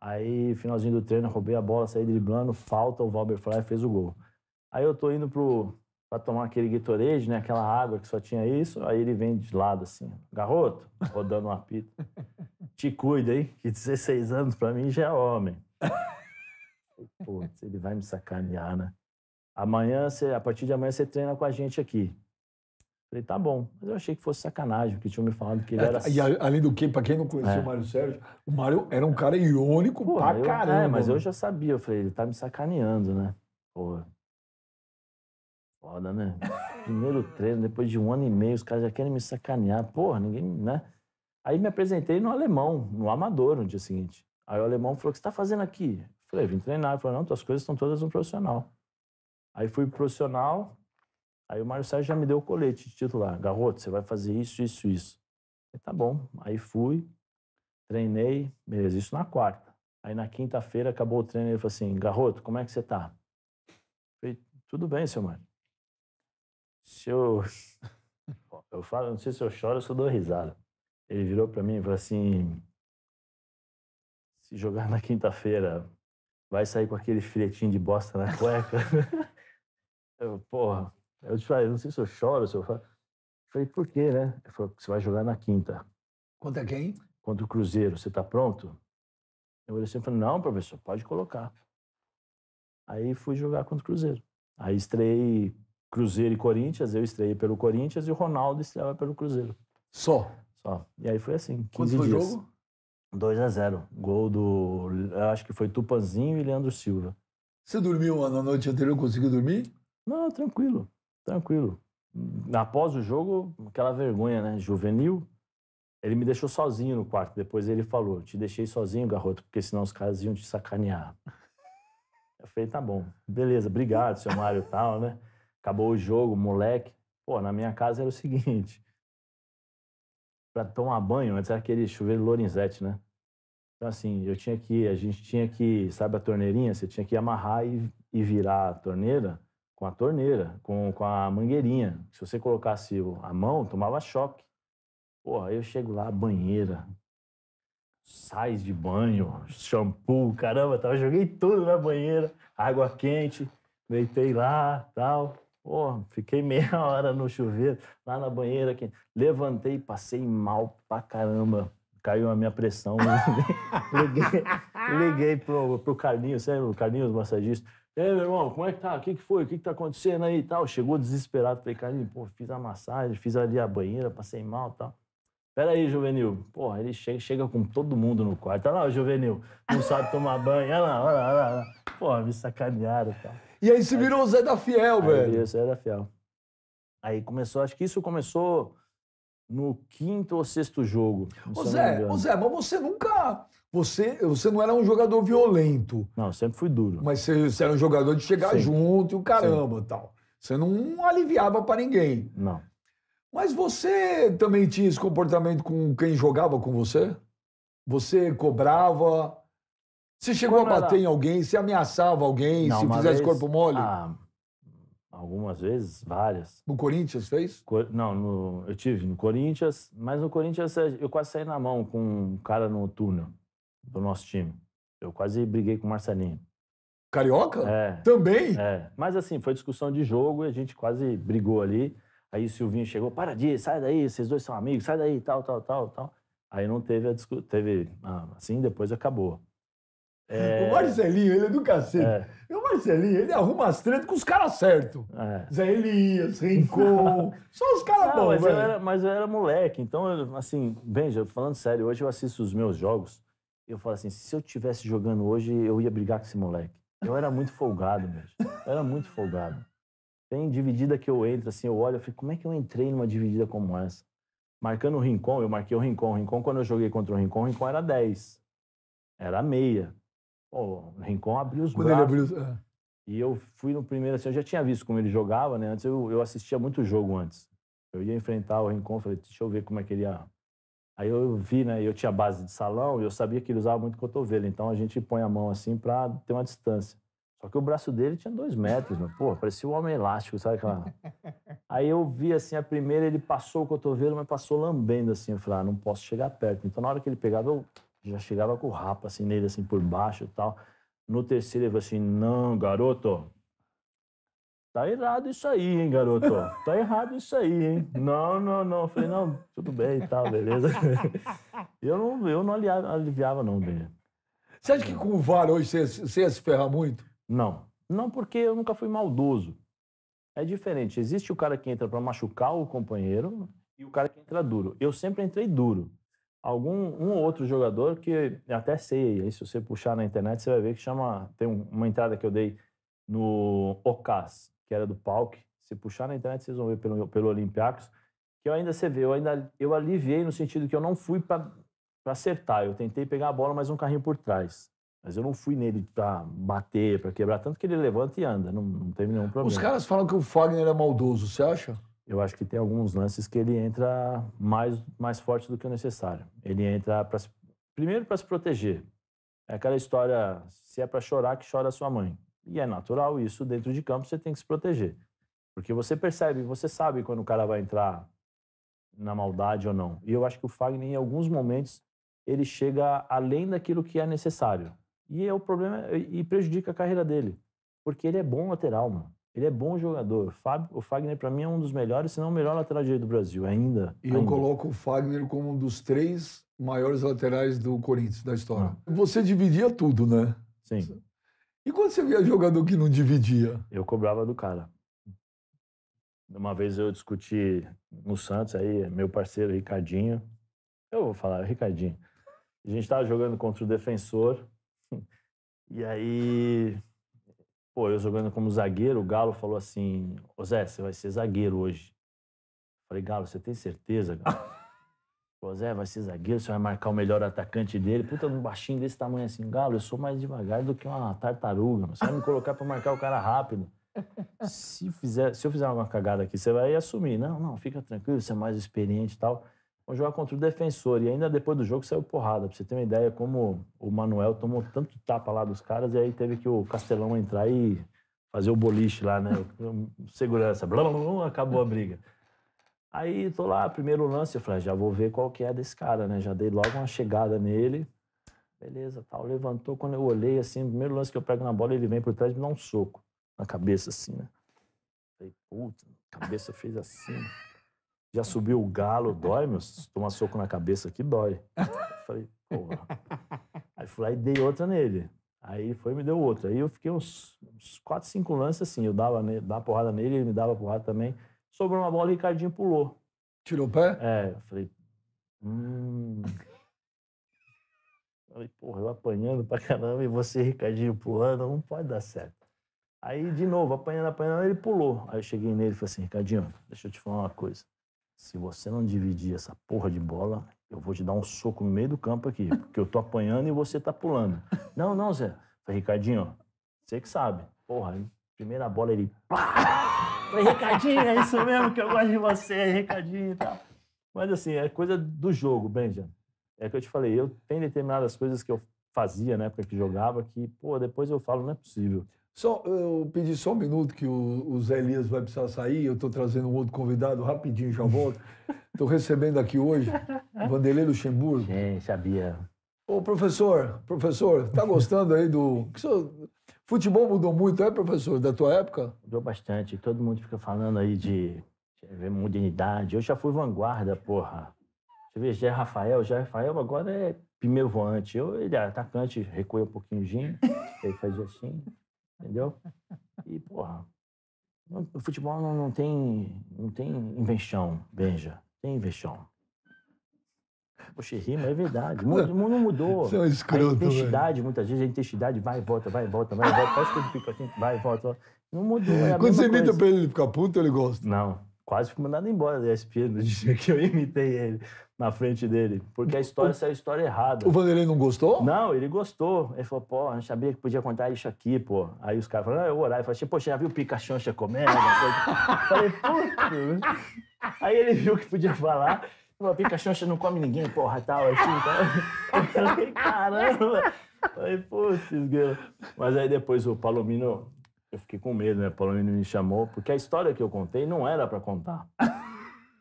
Aí, finalzinho do treino, roubei a bola, saí driblando, falta, o Valber Fly fez o gol. Aí eu tô indo pro, para tomar aquele Gatorade, né? Aquela água que só tinha isso. Aí ele vem de lado assim, garoto, tá rodando um apito. Te cuida, hein? Que 16 anos para mim já é homem. Putz, ele vai me sacanear, né? Amanhã, você, a partir de amanhã, você treina com a gente aqui. Falei, tá bom. Mas eu achei que fosse sacanagem, porque tinham me falado que ele é, era. E além do que, pra quem não conhecia é. o Mário Sérgio, o Mário era um cara irônico Pô, pra eu, é, caramba. É, mas eu já sabia. Eu falei, ele tá me sacaneando, né? Pô, Foda, né? Primeiro treino, depois de um ano e meio, os caras já querem me sacanear. Porra, ninguém, né? Aí me apresentei no alemão, no amador, no dia seguinte. Aí o alemão falou: O que você tá fazendo aqui? Eu falei: Vim treinar. Ele falou: Não, tuas coisas estão todas no profissional. Aí fui profissional. Aí o Mário Sérgio já me deu o colete de titular: Garoto, você vai fazer isso, isso, isso. Eu falei, tá bom. Aí fui, treinei, beleza, isso na quarta. Aí na quinta-feira acabou o treino. e Ele falou assim: Garoto, como é que você tá? Eu falei: Tudo bem, seu Mário. Se eu. Eu falo, não sei se eu choro ou se eu dou risada. Ele virou para mim e falou assim: se jogar na quinta-feira, vai sair com aquele filetinho de bosta na cueca. eu, porra, eu te falei, não sei se eu choro, se eu falo. Eu falei, por quê, né? Ele falou, você vai jogar na quinta. Contra quem? Contra o Cruzeiro. Você tá pronto? Eu olhei assim e falei, não, professor, pode colocar. Aí fui jogar contra o Cruzeiro. Aí estreiei Cruzeiro e Corinthians, eu estreiei pelo Corinthians e o Ronaldo estreava pelo Cruzeiro. Só? Só. E aí foi assim, Quanto foi o jogo? 2 a 0 Gol do. Acho que foi Tupanzinho e Leandro Silva. Você dormiu na noite anterior, conseguiu dormir? Não, tranquilo, tranquilo. Após o jogo, aquela vergonha, né? Juvenil. Ele me deixou sozinho no quarto. Depois ele falou: Te deixei sozinho, garoto, porque senão os caras iam te sacanear. Eu falei: Tá bom, beleza, obrigado, seu Mário, tal, né? acabou o jogo, moleque. Pô, na minha casa era o seguinte: para tomar banho, antes era aquele chuveiro Lorenzetti, né? Então, assim, eu tinha que, a gente tinha que, sabe a torneirinha? Você tinha que amarrar e, e virar a torneira com a torneira, com, com a mangueirinha. Se você colocasse a mão, tomava choque. aí eu chego lá, banheira, sais de banho, shampoo, caramba, tal. joguei tudo na banheira, água quente, deitei lá, tal. Porra, fiquei meia hora no chuveiro, lá na banheira. Aqui. Levantei, passei mal pra caramba. Caiu a minha pressão. liguei liguei pro, pro Carlinhos, sério O Carlinhos, massagista. Ei, meu irmão, como é que tá? O que, que foi? O que, que tá acontecendo aí e tal? Chegou desesperado. Falei, Carlinhos, pô, fiz a massagem, fiz ali a banheira, passei mal e tal. Pera aí, Juvenil. Porra, ele chega, chega com todo mundo no quarto. Olha lá, Juvenil, não sabe tomar banho. Olha lá, olha lá, olha lá. Porra, me sacanearam e tal. E aí você aí, virou o Zé da Fiel, aí velho. Virou o Zé da Fiel. Aí começou, acho que isso começou no quinto ou sexto jogo. Ô Zé, ô Zé, mas você nunca. Você, você não era um jogador violento. Não, sempre fui duro. Mas você, você era um jogador de chegar Sim. junto e o caramba e tal. Você não aliviava para ninguém. Não. Mas você também tinha esse comportamento com quem jogava com você? Você cobrava, você chegou Quando a bater ela... em alguém? Você ameaçava alguém Não, se fizesse vez... corpo mole? Ah, algumas vezes, várias. No Corinthians fez? Co... Não, no... eu tive no Corinthians, mas no Corinthians é, eu quase saí na mão com um cara no túnel do nosso time. Eu quase briguei com o Marcelinho. Carioca? É. Também? É. Mas assim, foi discussão de jogo e a gente quase brigou ali. Aí o Silvinho chegou, para de, sai daí, vocês dois são amigos, sai daí, tal, tal, tal, tal. Aí não teve a discussão, teve, ah, assim, depois acabou. É... O Marcelinho, ele é do cacete. É. O Marcelinho, ele arruma as tretas com os caras certos. É. Zé Elias, Rincon, só os caras bons, mas eu, era, mas eu era moleque, então, eu, assim, Benja, falando sério, hoje eu assisto os meus jogos, e eu falo assim, se eu estivesse jogando hoje, eu ia brigar com esse moleque. Eu era muito folgado, mesmo, Eu era muito folgado. Tem dividida que eu entro, assim, eu olho, eu fico, como é que eu entrei numa dividida como essa? Marcando o Rincon, eu marquei o Rincon. O Rincon, quando eu joguei contra o Rincon, o Rincon era 10. Era meia. Pô, o Rincon abriu os Quando braços. Ele abriu... É. E eu fui no primeiro, assim, eu já tinha visto como ele jogava, né? Antes eu, eu assistia muito jogo antes. Eu ia enfrentar o Rincon, falei, deixa eu ver como é que ele ia. Aí eu vi, né? Eu tinha base de salão e eu sabia que ele usava muito cotovelo. Então a gente põe a mão assim pra ter uma distância. Só que o braço dele tinha dois metros, mano. Pô, parecia um homem elástico, sabe aquela... Aí eu vi, assim, a primeira, ele passou o cotovelo, mas passou lambendo, assim. Eu falei, ah, não posso chegar perto. Então, na hora que ele pegava, eu já chegava com o rapa assim nele, assim por baixo e tal. No terceiro ele falou assim: Não, garoto, tá errado isso aí, hein, garoto? Tá errado isso aí, hein? Não, não, não. Eu falei: Não, tudo bem e tal, beleza. Eu não, eu não aliviava, aliviava não dele. Você acha que com o VAR hoje você, você ia se ferrar muito? Não. Não, porque eu nunca fui maldoso. É diferente. Existe o cara que entra para machucar o companheiro e o cara que entra duro. Eu sempre entrei duro algum um ou outro jogador que é até sei aí, se você puxar na internet, você vai ver que chama. Tem uma entrada que eu dei no Ocas, que era do Palk. Se puxar na internet, vocês vão ver pelo, pelo Olympiacos, que eu ainda você vê, eu ainda eu aliviei no sentido que eu não fui para acertar. Eu tentei pegar a bola, mas um carrinho por trás. Mas eu não fui nele para bater, para quebrar, tanto que ele levanta e anda, não, não teve nenhum problema. Os caras falam que o Fagner é maldoso, você acha? eu acho que tem alguns lances que ele entra mais, mais forte do que o necessário. Ele entra pra, primeiro para se proteger. É aquela história, se é para chorar, que chora sua mãe. E é natural isso, dentro de campo você tem que se proteger. Porque você percebe, você sabe quando o cara vai entrar na maldade ou não. E eu acho que o Fagner, em alguns momentos, ele chega além daquilo que é necessário. E é o problema e prejudica a carreira dele. Porque ele é bom lateral, mano. Ele é bom jogador. O, Fábio, o Fagner, para mim, é um dos melhores, se não o melhor lateral direito do Brasil, ainda. E ainda. eu coloco o Fagner como um dos três maiores laterais do Corinthians, da história. Ah. Você dividia tudo, né? Sim. E quando você via jogador que não dividia? Eu cobrava do cara. Uma vez eu discuti no Santos, aí, meu parceiro Ricardinho. Eu vou falar, Ricardinho. A gente estava jogando contra o defensor. E aí Pô, eu jogando como zagueiro, o Galo falou assim: Ô Zé, você vai ser zagueiro hoje. falei, Galo, você tem certeza, Galo? Zé, vai ser zagueiro, você vai marcar o melhor atacante dele. Puta, um baixinho desse tamanho assim, Galo, eu sou mais devagar do que uma tartaruga. Você vai me colocar pra marcar o cara rápido. Se, fizer, se eu fizer alguma cagada aqui, você vai assumir. Não, não, fica tranquilo, você é mais experiente e tal. Vamos jogar contra o defensor. E ainda depois do jogo saiu porrada. Pra você ter uma ideia, como o Manuel tomou tanto tapa lá dos caras, e aí teve que o Castelão entrar e fazer o boliche lá, né? Segurança. Blá, blá, blá, acabou a briga. Aí tô lá, primeiro lance, eu falei, ah, já vou ver qual que é desse cara, né? Já dei logo uma chegada nele. Beleza, tal. Levantou, quando eu olhei, assim, primeiro lance que eu pego na bola, ele vem por trás e me dá um soco na cabeça, assim, né? Falei, puta, cabeça fez assim. Já subiu o galo, dói, meu? Se tomar soco na cabeça aqui, dói. falei, porra. Aí fui lá e dei outra nele. Aí ele foi e me deu outra. Aí eu fiquei uns, uns 4, 5 lances assim. Eu dava, ne dava porrada nele, ele me dava porrada também. Sobrou uma bola e o Ricardinho pulou. Tirou o pé? É, eu falei. Hum. Falei, porra, eu apanhando pra caramba e você, Ricardinho, pulando, não pode dar certo. Aí, de novo, apanhando, apanhando, ele pulou. Aí eu cheguei nele e falei assim, Ricardinho, deixa eu te falar uma coisa. Se você não dividir essa porra de bola, eu vou te dar um soco no meio do campo aqui, porque eu tô apanhando e você tá pulando. Não, não, Zé. Falei, Ricardinho, você que sabe. Porra, primeira bola ele. Falei, Ricardinho, é isso mesmo que eu gosto de você, Ricardinho e tal. Mas assim, é coisa do jogo, Benjamin. É que eu te falei, eu tenho determinadas coisas que eu fazia na né, época que jogava que, pô, depois eu falo, não é possível. Só, eu pedi só um minuto que o, o Zé Elias vai precisar sair. Eu estou trazendo um outro convidado rapidinho, já volto. Estou recebendo aqui hoje Vanderlei Luxemburgo. Sim, sabia. Ô, professor, professor, tá gostando aí do. Senhor... Futebol mudou muito, é, professor, da tua época? Mudou bastante. Todo mundo fica falando aí de modernidade. Eu já fui vanguarda, porra. Você vê, já é Rafael, já é Rafael agora é primeiro voante. Eu, ele é atacante, recolheu um pouquinho, ele fazia assim. Entendeu? E, porra, o futebol não, não tem, não tem invenção, Benja. Tem invenção. Poxa, rima, é verdade. O mundo mudou. Você é um escroto, a intensidade, velho. muitas vezes, a intensidade vai e volta, vai e volta, vai e volta. Parece que ele fica assim, vai e volta. Não mudou. É Quando você imita pra ele, ele ficar puto, ele gosta. Não quase fui mandado embora da ESPN no dia que eu imitei ele na frente dele, porque a história saiu a história errada. O Vanderlei não gostou? Não, ele gostou. Ele falou, pô, a gente sabia que podia contar isso aqui, pô. Aí os caras falaram, ah, eu orar. Ele falou assim, poxa, já viu o Pikachu comendo? Assim. falei, puto. Né? Aí ele viu que podia falar. Falou, Pikachu não come ninguém, porra, tal, assim, tal. Então. Eu falei, caramba. Eu falei, putz, Mas aí depois o Palomino eu fiquei com medo, né? Paulino me chamou, porque a história que eu contei não era para contar.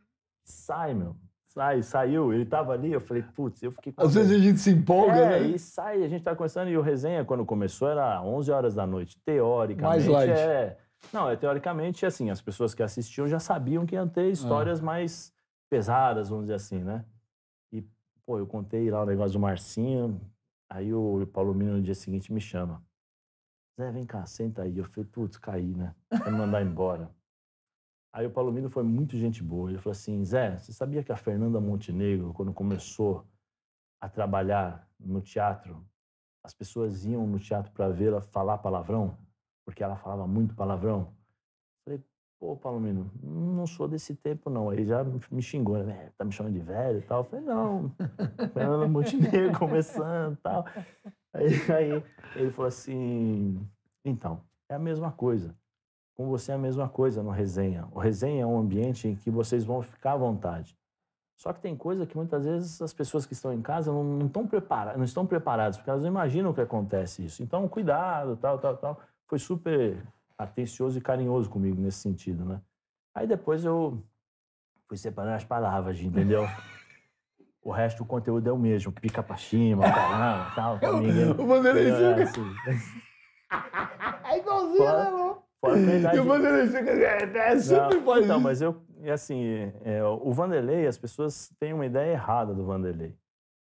sai, meu. Sai, saiu. Ele tava ali, eu falei, putz, eu fiquei com Às medo. vezes a gente se empolga, é, né? e sai, a gente tá começando E o resenha, quando começou, era 11 horas da noite. Teoricamente, Mais light. é... Não, é teoricamente, assim, as pessoas que assistiam já sabiam que iam ter é. histórias é. mais pesadas, vamos dizer assim, né? E, pô, eu contei lá o negócio do Marcinho, aí o Paulo Mino no dia seguinte me chama. Zé, vem cá, senta aí. Eu falei, putz, caí, né? Vai me mandar embora. Aí o Palomino foi muito gente boa. Ele falou assim, Zé, você sabia que a Fernanda Montenegro, quando começou a trabalhar no teatro, as pessoas iam no teatro para vê-la falar palavrão? Porque ela falava muito palavrão. Eu falei, pô, Palomino, não sou desse tempo, não. Aí já me xingou, né? É, tá me chamando de velho e tal. Eu falei, não, Fernanda Montenegro começando e tal. Aí, aí ele falou assim: então, é a mesma coisa. Com você é a mesma coisa no resenha. O resenha é um ambiente em que vocês vão ficar à vontade. Só que tem coisa que muitas vezes as pessoas que estão em casa não, não estão, prepara não estão preparadas, porque elas não imaginam que acontece isso. Então, cuidado, tal, tal, tal. Foi super atencioso e carinhoso comigo nesse sentido, né? Aí depois eu fui separando as palavras, entendeu? O resto do conteúdo é o mesmo. Pica pra cima, caramba, tal, família. O Bandeirantes. É, assim. é igualzinho, né, irmão? verdade, e o Vanderlei é, é super não, Não, mas eu, assim, é, o Vanderlei, as pessoas têm uma ideia errada do Vanderlei.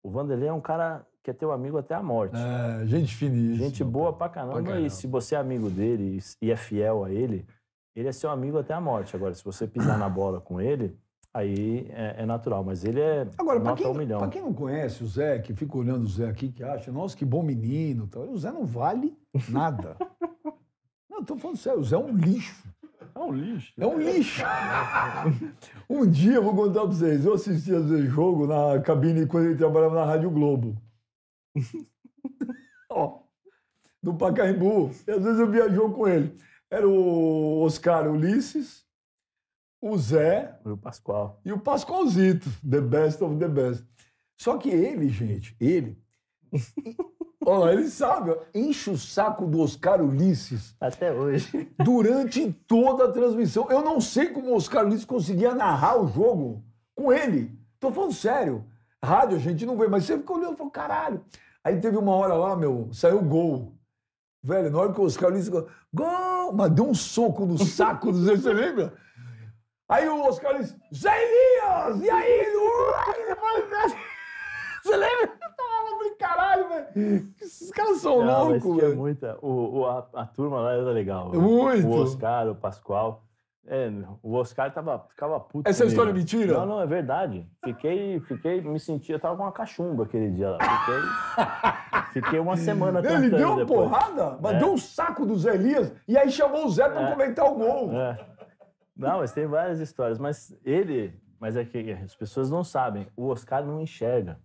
O Vanderlei é um cara que é teu amigo até a morte. É, gente finíssima. Gente boa pra caramba. Pra caramba. E se você é amigo dele e é fiel a ele, ele é seu amigo até a morte. Agora, se você pisar na bola com ele, aí é, é, natural. Mas ele é Agora, nota quem, um milhão. Para quem não conhece o Zé, que fica olhando o Zé aqui, que acha, nossa, que bom menino. Tal. O Zé não vale nada. não, estou falando sério, o Zé é um lixo. É um lixo. É um lixo. um dia, eu vou contar para vocês, eu assistia esse jogo na cabine quando ele trabalhava na Rádio Globo. Ó, no Pacaembu. E às vezes eu viajou com ele. Era o Oscar Ulisses, o Zé. E o Pascoal. E o Pascoalzito, the best of the best. Só que ele, gente, ele. Olha ele sabe, enche o saco do Oscar Ulisses. Até hoje. Durante toda a transmissão. Eu não sei como o Oscar Ulisses conseguia narrar o jogo com ele. Tô falando sério. Rádio a gente não vê, mas você fica olhando e falou, caralho. Aí teve uma hora lá, meu, saiu gol. Velho, na hora que o Oscar Ulisses. Gol! Mas deu um soco no saco do Zé, você lembra? Aí o Oscar diz Zé Elias! E aí? Você lembra? Eu tava lá, falei, caralho, velho. Esses caras são loucos, velho. É muita, o, o, a, a, turma lá era legal. Né? Muito. O Oscar, o Pascoal. É, o Oscar tava, ficava puto. Essa é comigo. história é mentira? Não, não, é verdade. Fiquei, fiquei, me sentia, tava com uma cachumba aquele dia lá. Fiquei, fiquei uma semana cantando Ele deu uma depois. porrada, mas é. deu um saco do Zé Elias e aí chamou o Zé pra é. comentar o gol. É. Não, mas tem várias histórias. Mas ele, mas é que as pessoas não sabem. O Oscar não enxerga.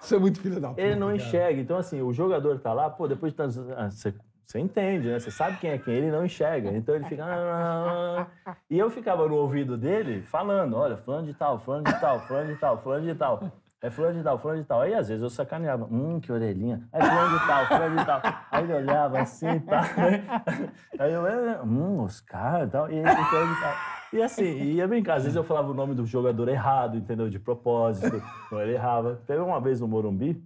Isso é muito filho da puta. Ele não cara. enxerga. Então, assim, o jogador tá lá, pô, depois de tantos. Ah, você, entende, né? Você sabe quem é quem, ele não enxerga. Então ele fica. E eu ficava no ouvido dele falando: olha, fã de tal, fã de tal, fã de tal, fã de tal. É fulano de tal, fulano de tal. Aí às vezes eu sacaneava, hum, que orelhinha. É fulano de tal, fulano de tal. Aí ele olhava assim e tá? tal. Aí eu, é, é, hum, os caras e tal. E aí, fulano de tal. E assim, ia brincar. Às vezes eu falava o nome do jogador errado, entendeu? De propósito. Então ele errava. Teve uma vez no Morumbi,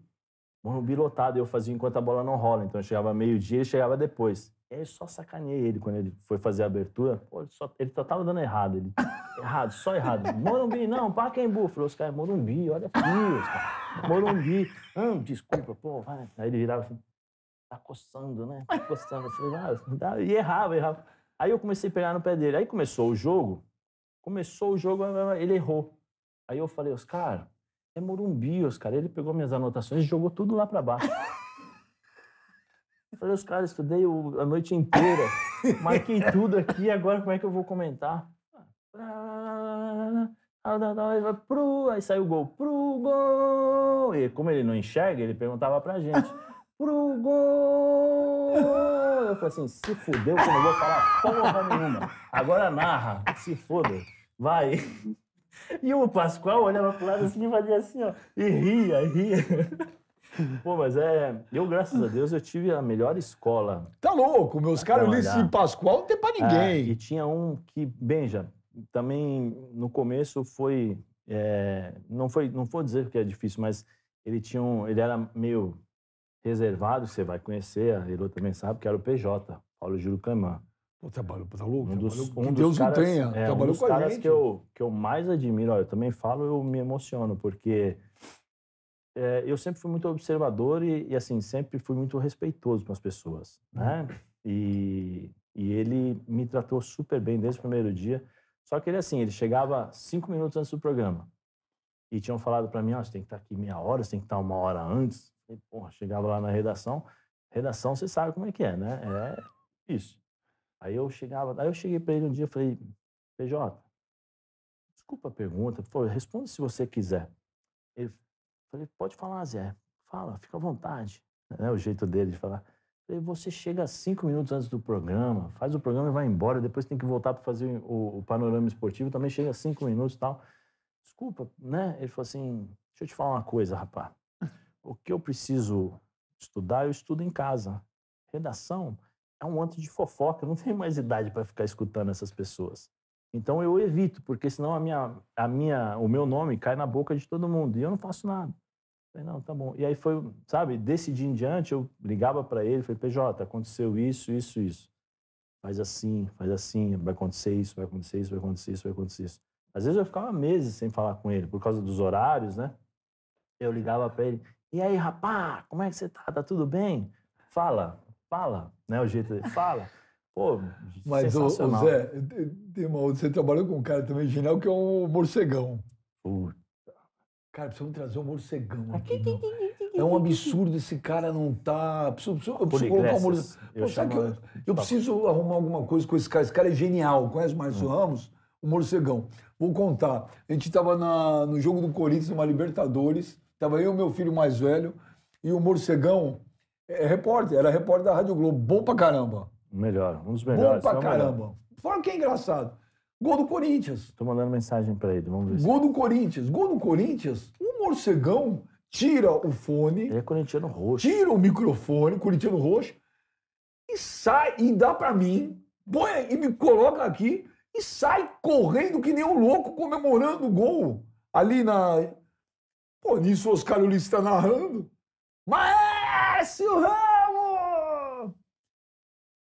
Morumbi lotado, eu fazia enquanto a bola não rola. Então eu chegava meio-dia e chegava depois eu só sacaneei ele quando ele foi fazer a abertura. Pô, ele, só, ele só tava dando errado. Ele, errado, só errado. Morumbi, não, Pacaembu. Falei, os caras, Morumbi, olha aqui, Morumbi. Não, hum, desculpa, pô, vai. Aí ele virava assim, tá coçando, né? Tá coçando. Eu falei, ah, e errava, errava. Aí eu comecei a pegar no pé dele. Aí começou o jogo, começou o jogo, ele errou. Aí eu falei, Oscar, é Morumbi, Oscar. Ele pegou minhas anotações e jogou tudo lá para baixo. Eu falei, os caras, estudei a noite inteira, marquei tudo aqui, agora como é que eu vou comentar? Pro, aí saiu o gol, pro gol! E como ele não enxerga, ele perguntava pra gente, pro gol! Eu falei assim, se fudeu que eu não vou falar porra nenhuma. Agora narra, se foda, vai. E o Pascoal olhava pro lado assim e fazia assim, ó, e ria, ria. Pô, mas é. Eu, graças a Deus, eu tive a melhor escola. Tá louco, meus caras, Ulisses e Pascoal não tem pra é, ninguém. É, e tinha um que, Benja, também no começo foi. É, não foi não vou dizer que é difícil, mas ele tinha um. Ele era meio reservado, você vai conhecer, a Herô também sabe, que era o PJ, Paulo Júlio Caimã. Pô, trabalhou, tá louco? Um dos, um Deus caras, tenha. É, trabalhou um dos com caras a gente. que eu, que eu mais admiro, olha, eu também falo, eu me emociono, porque é, eu sempre fui muito observador e, e, assim, sempre fui muito respeitoso com as pessoas, né? Hum. E, e ele me tratou super bem desde o primeiro dia. Só que ele, assim, ele chegava cinco minutos antes do programa. E tinham falado para mim, ó, oh, você tem que estar tá aqui meia hora, você tem que estar tá uma hora antes. E, porra, chegava lá na redação. Redação, você sabe como é que é, né? É isso. Aí eu chegava, aí eu cheguei para ele um dia e falei, PJ, desculpa a pergunta, por responda se você quiser. Ele, Falei, pode falar, Zé. Fala, fica à vontade. É o jeito dele de falar. Falei, você chega cinco minutos antes do programa, faz o programa e vai embora, depois tem que voltar para fazer o, o, panorama esportivo, também chega cinco minutos e tal. Desculpa, né? Ele falou assim, deixa eu te falar uma coisa, rapaz. O que eu preciso estudar, eu estudo em casa. Redação é um monte de fofoca, eu não tenho mais idade para ficar escutando essas pessoas. Então eu evito, porque senão a minha, a minha, o meu nome cai na boca de todo mundo e eu não faço nada. Falei, não, tá bom. E aí foi, sabe, desse dia em diante eu ligava para ele, falei, PJ, aconteceu isso, isso, isso. Faz assim, faz assim, vai acontecer isso, vai acontecer isso, vai acontecer isso, vai acontecer isso. Às vezes eu ficava meses sem falar com ele, por causa dos horários, né? Eu ligava para ele, e aí, rapá, como é que você tá? Tá tudo bem? Fala, fala, né? O jeito dele, fala. Pô, Mas, ô, Zé, tem uma, você trabalhou com um cara também genial que é um morcegão. Putz. Cara, precisamos trazer o morcegão aqui. é um absurdo esse cara não tá. Preciso, preciso, eu preciso colocar morcegão. Eu, chamo... eu, eu, preciso arrumar alguma coisa com esse cara. Esse cara é genial. Conhece o Márcio hum. Ramos? O morcegão. Vou contar. A gente estava no jogo do Corinthians, numa Libertadores. Tava eu, meu filho mais velho, e o morcegão é, é repórter, era repórter da Rádio Globo. Bom pra caramba. Melhor, um dos melhores. Bom pra é caramba. Melhor. Fora que é engraçado. Gol do Corinthians. Tô mandando mensagem para ele, vamos ver. Gol do Corinthians. Gol do Corinthians. O morcegão tira o fone. Ele é corintiano roxo. Tira o microfone, corintiano roxo, e sai e dá para mim, põe e me coloca aqui e sai correndo que nem um louco comemorando o gol ali na. Pô, nisso o Oscar Ulisses tá narrando. Márcio Ramos!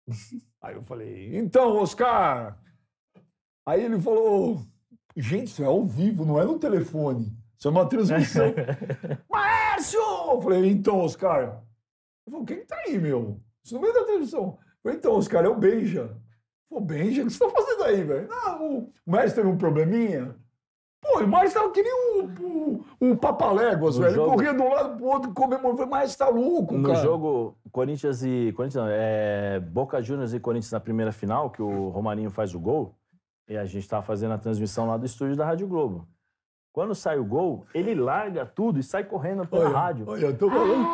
Aí eu falei, então, Oscar, Aí ele falou: gente, isso é ao vivo, não é no telefone. Isso é uma transmissão. Márcio! Eu falei, então, Oscar. Eu falei, quem que tá aí, meu? Isso no meio da transmissão. Eu falei, então, Oscar, é o Benja. falou, Benja, o que você tá fazendo aí, velho? Não, o Márcio teve um probleminha. Pô, o Márcio tava que nem um, um, um papaléguas, velho. Jogo... Ele corria de um lado pro outro, comemorando. Falei, Márcio tá louco, no cara. No jogo Corinthians e... Corinthians não, é... Boca Juniors e Corinthians na primeira final, que o Romarinho faz o gol e a gente estava fazendo a transmissão lá do estúdio da Rádio Globo. Quando sai o gol, ele larga tudo e sai correndo pela olha, rádio. Olha, eu tô falando.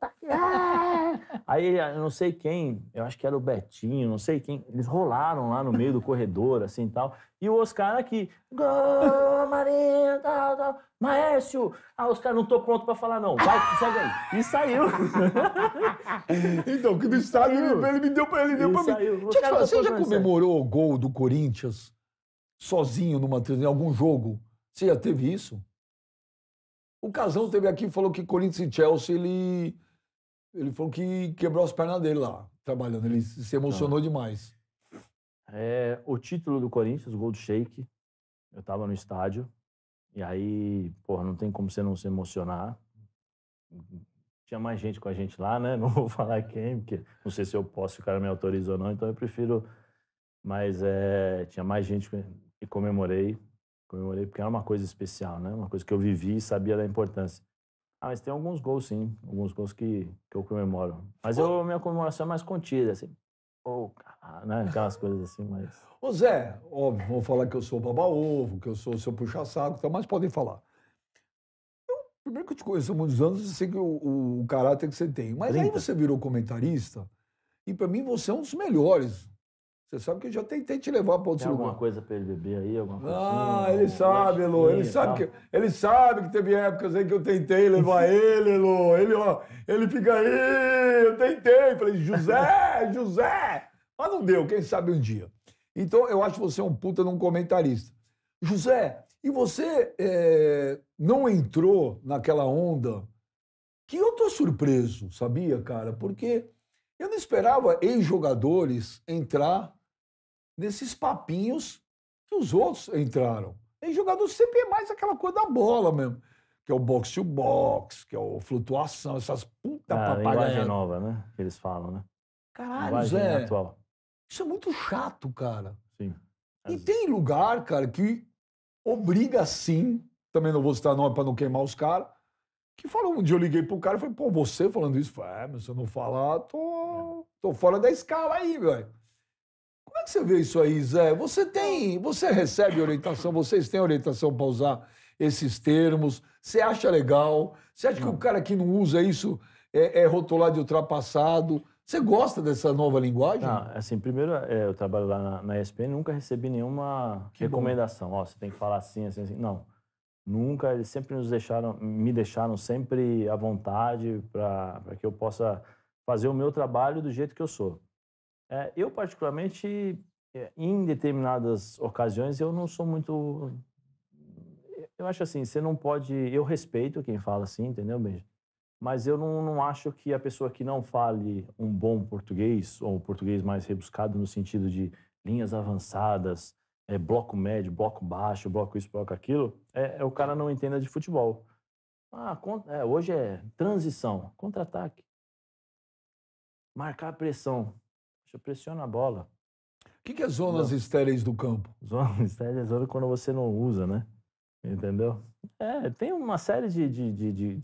Ah, Aí não sei quem, eu acho que era o Betinho, não sei quem, eles rolaram lá no meio do corredor, assim tal. E o Oscar aqui, gol, Marinho, tal, tal, Maécio, Ah, Oscar, não tô pronto pra falar não, vai, segue aí. E saiu. então, que do estádio ele, ele me deu pra ele, deu pra saiu. mim. Deixa eu te falar, você já comemorou o gol do Corinthians sozinho numa, em algum jogo? Você já teve isso? O Casão teve aqui e falou que Corinthians e Chelsea, ele ele falou que quebrou as pernas dele lá, trabalhando. Ele se tá. emocionou então, demais. É, o título do Corinthians, o Gold Shake. Eu tava no estádio. E aí, porra, não tem como você não se emocionar. Tinha mais gente com a gente lá, né? Não vou falar quem, porque não sei se eu posso, se o cara me autoriza ou não, então eu prefiro. Mas é, tinha mais gente e comemorei. Comemorei porque era uma coisa especial, né? Uma coisa que eu vivi e sabia da importância. Ah, mas tem alguns gols, sim. Alguns gols que, que eu comemoro. Mas eu, minha comemoração é mais contida, assim. Ou, oh, né? Aquelas coisas assim, mas... Ô Zé, óbvio, vou falar que eu sou baba-ovo, que eu sou seu puxa-saco, então, mas podem falar. Eu, primeiro que eu te conheço há muitos anos, eu sei que o, o caráter que você tem. Mas 30. aí você virou comentarista, e para mim você é um dos melhores você sabe que eu já tentei te levar para outro Tem alguma coisa para ele beber aí, alguma coisa? Ah, assim? ele sabe, Lu. Ele sabe, que, ele sabe que teve épocas aí que eu tentei levar ele, Lu. Ele, ó, ele fica aí, eu tentei. Falei, José, José! Mas não deu, quem sabe um dia. Então, eu acho você é um puta num comentarista. José, e você é, não entrou naquela onda que eu tô surpreso, sabia, cara? Porque eu não esperava ex-jogadores entrar nesses papinhos que os outros entraram. E jogador sempre é mais aquela coisa da bola mesmo. Que é o boxe to box, que é o flutuação, essas puta ah, papagaiadas. É nova, né? Que eles falam, né? Caralho, Zé. Atual. Isso é muito chato, cara. Sim. E tem lugar, cara, que obriga sim, também não vou citar nome pra não queimar os caras, que falou, um dia eu liguei pro cara e falei, pô, você falando isso? Falei, é, mas se eu não falar, tô, é. tô fora da escala aí, velho que você vê isso aí, Zé? Você tem, você recebe orientação, vocês têm orientação para usar esses termos? Você acha legal? Você acha que o cara que não usa isso é, é rotulado de ultrapassado? Você gosta dessa nova linguagem? Não, assim, primeiro é, eu trabalho lá na, na ESPN, nunca recebi nenhuma que recomendação. Ó, você tem que falar assim, assim, assim. Não, nunca. Eles sempre nos deixaram, me deixaram sempre à vontade para que eu possa fazer o meu trabalho do jeito que eu sou. É, eu, particularmente, eh, em determinadas ocasiões, eu não sou muito. Eh, eu acho assim, você não pode. Eu respeito quem fala assim, entendeu, Benja? Mas eu não, não acho que a pessoa que não fale um bom português, ou português mais rebuscado no sentido de linhas avançadas, é, bloco médio, bloco baixo, bloco isso, bloco aquilo, é, é o cara não entenda de futebol. Ah, é, hoje é transição, contra-ataque. Marcar pressão. Você pressiona a bola. O que, que é zonas não. estéreis do campo? Zonas estéreis é zona quando você não usa, né? Entendeu? É, tem uma série de, de, de, de,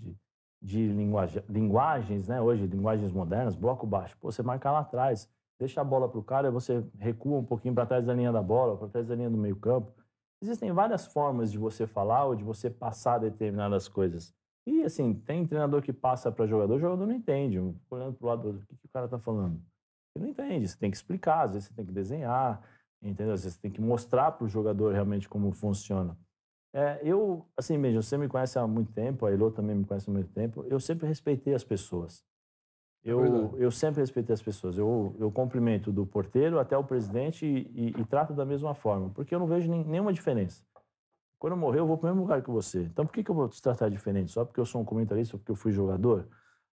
de linguagem, linguagens, né? Hoje, linguagens modernas, bloco baixo. Pô, você marca lá atrás, deixa a bola para o cara, você recua um pouquinho para trás da linha da bola, para trás da linha do meio campo. Existem várias formas de você falar ou de você passar determinadas coisas. E assim, tem treinador que passa para jogador, o jogador não entende, olhando para o lado, o que, que o cara está falando? Você não entende, você tem que explicar, às vezes você tem que desenhar, entendeu? Às vezes você tem que mostrar para o jogador realmente como funciona. É, eu, assim mesmo, você me conhece há muito tempo, a Elô também me conhece há muito tempo, eu sempre respeitei as pessoas. É eu, eu sempre respeitei as pessoas. Eu, eu cumprimento do porteiro até o presidente e, e, e trato da mesma forma, porque eu não vejo nem, nenhuma diferença. Quando eu morrer, eu vou para o mesmo lugar que você. Então, por que, que eu vou te tratar diferente? Só porque eu sou um comentarista, porque eu fui jogador?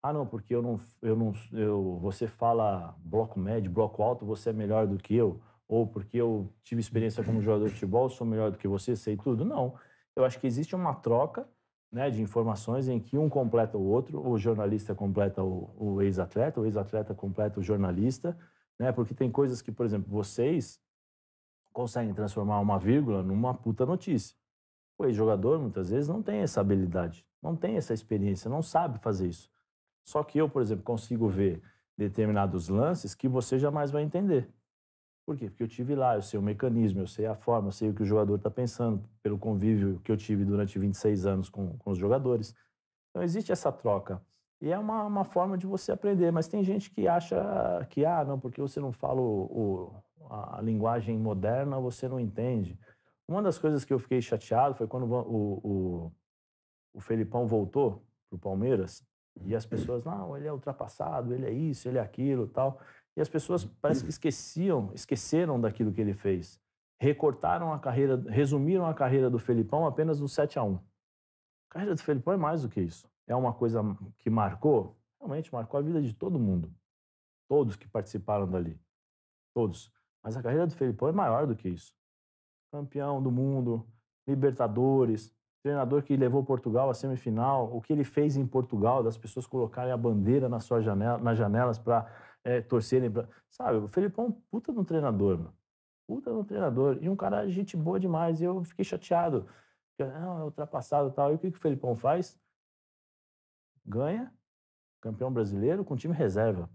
Ah, não, porque eu não, eu não, eu, você fala bloco médio, bloco alto, você é melhor do que eu, ou porque eu tive experiência como jogador de futebol, sou melhor do que você, sei tudo. Não, eu acho que existe uma troca né, de informações em que um completa o outro, o jornalista completa o, ex-atleta, o ex-atleta completa o jornalista, né, porque tem coisas que, por exemplo, vocês conseguem transformar uma vírgula numa puta notícia. O ex-jogador, muitas vezes, não tem essa habilidade, não tem essa experiência, não sabe fazer isso. Só que eu, por exemplo, consigo ver determinados lances que você jamais vai entender. Por quê? Porque eu tive lá, eu sei o mecanismo, eu sei a forma, eu sei o que o jogador está pensando, pelo convívio que eu tive durante 26 anos com, com os jogadores. Então existe essa troca. E é uma, uma forma de você aprender, mas tem gente que acha que, ah, não, porque você não fala o, o, a linguagem moderna, você não entende. Uma das coisas que eu fiquei chateado foi quando o, o, o Felipão voltou para o Palmeiras e as pessoas, não, ele é ultrapassado, ele é isso, ele é aquilo, tal. E as pessoas parece que esqueciam, esqueceram daquilo que ele fez. Recortaram a carreira, resumiram a carreira do Felipão apenas no 7 a 1. A carreira do Felipão é mais do que isso. É uma coisa que marcou, realmente marcou a vida de todo mundo. Todos que participaram dali. Todos. Mas a carreira do Felipão é maior do que isso. Campeão do mundo, Libertadores, treinador que levou Portugal à semifinal, o que ele fez em Portugal, das pessoas colocarem a bandeira na sua janela, nas janelas para é, torcerem. Pra... Sabe, o Felipão é puta no treinador, mano. Puta no treinador. E um cara, gente boa demais. E eu fiquei chateado. Não, é ultrapassado e tal. E o que, que o Felipão faz? Ganha, campeão brasileiro, com time reserva.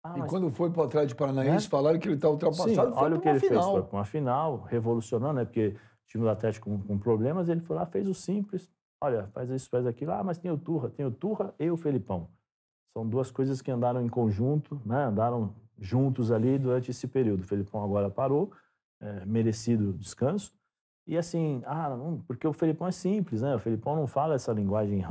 Ah, e mas... quando foi para trás de Paranaense, é? falaram que ele está ultrapassado. Sim, olha o que ele final. fez. Foi para uma final, revolucionando, né? Porque time do Atlético com, com problemas, ele foi lá, fez o simples. Olha, faz isso, faz aquilo. Ah, mas tem o Turra, tem o Turra e o Felipão. São duas coisas que andaram em conjunto, né? andaram juntos ali durante esse período. O Felipão agora parou, é, merecido descanso. E assim, ah, não, porque o Felipão é simples, né? O Felipão não fala essa linguagem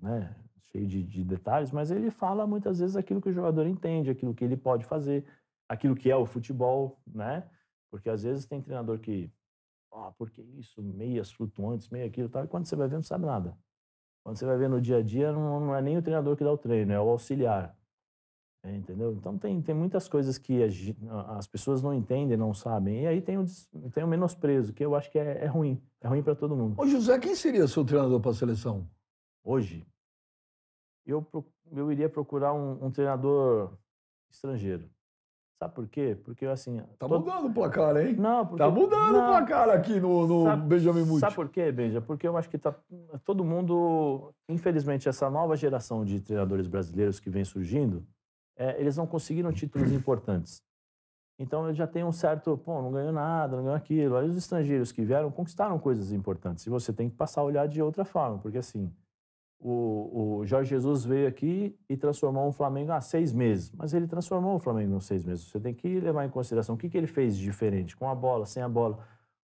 né, cheia de, de detalhes, mas ele fala muitas vezes aquilo que o jogador entende, aquilo que ele pode fazer, aquilo que é o futebol, né? Porque às vezes tem treinador que ah, porque isso, meias flutuantes, meia aquilo tal. E quando você vai ver, não sabe nada. Quando você vai ver no dia a dia, não, não é nem o treinador que dá o treino, é o auxiliar. É, entendeu? Então tem, tem muitas coisas que as as pessoas não entendem, não sabem. E aí tem o, tem o menosprezo, que eu acho que é, é ruim. É ruim para todo mundo. Ô José, quem seria seu treinador para a seleção? Hoje, eu, eu iria procurar um, um treinador estrangeiro. Sabe por quê? Porque assim. Tá mudando o placar, hein? Não, porque... Tá mudando não, o placar aqui no, no sabe, Benjamin Mucci. Sabe por quê, Benja? Porque eu acho que tá todo mundo. Infelizmente, essa nova geração de treinadores brasileiros que vem surgindo, é, eles não conseguiram títulos importantes. Então, eu já tenho um certo. Pô, não ganhou nada, não ganhou aquilo. Aí os estrangeiros que vieram conquistaram coisas importantes. E você tem que passar a olhar de outra forma, porque assim. O, o Jorge Jesus veio aqui e transformou o Flamengo há seis meses, mas ele transformou o Flamengo em seis meses. Você tem que levar em consideração o que, que ele fez de diferente, com a bola, sem a bola.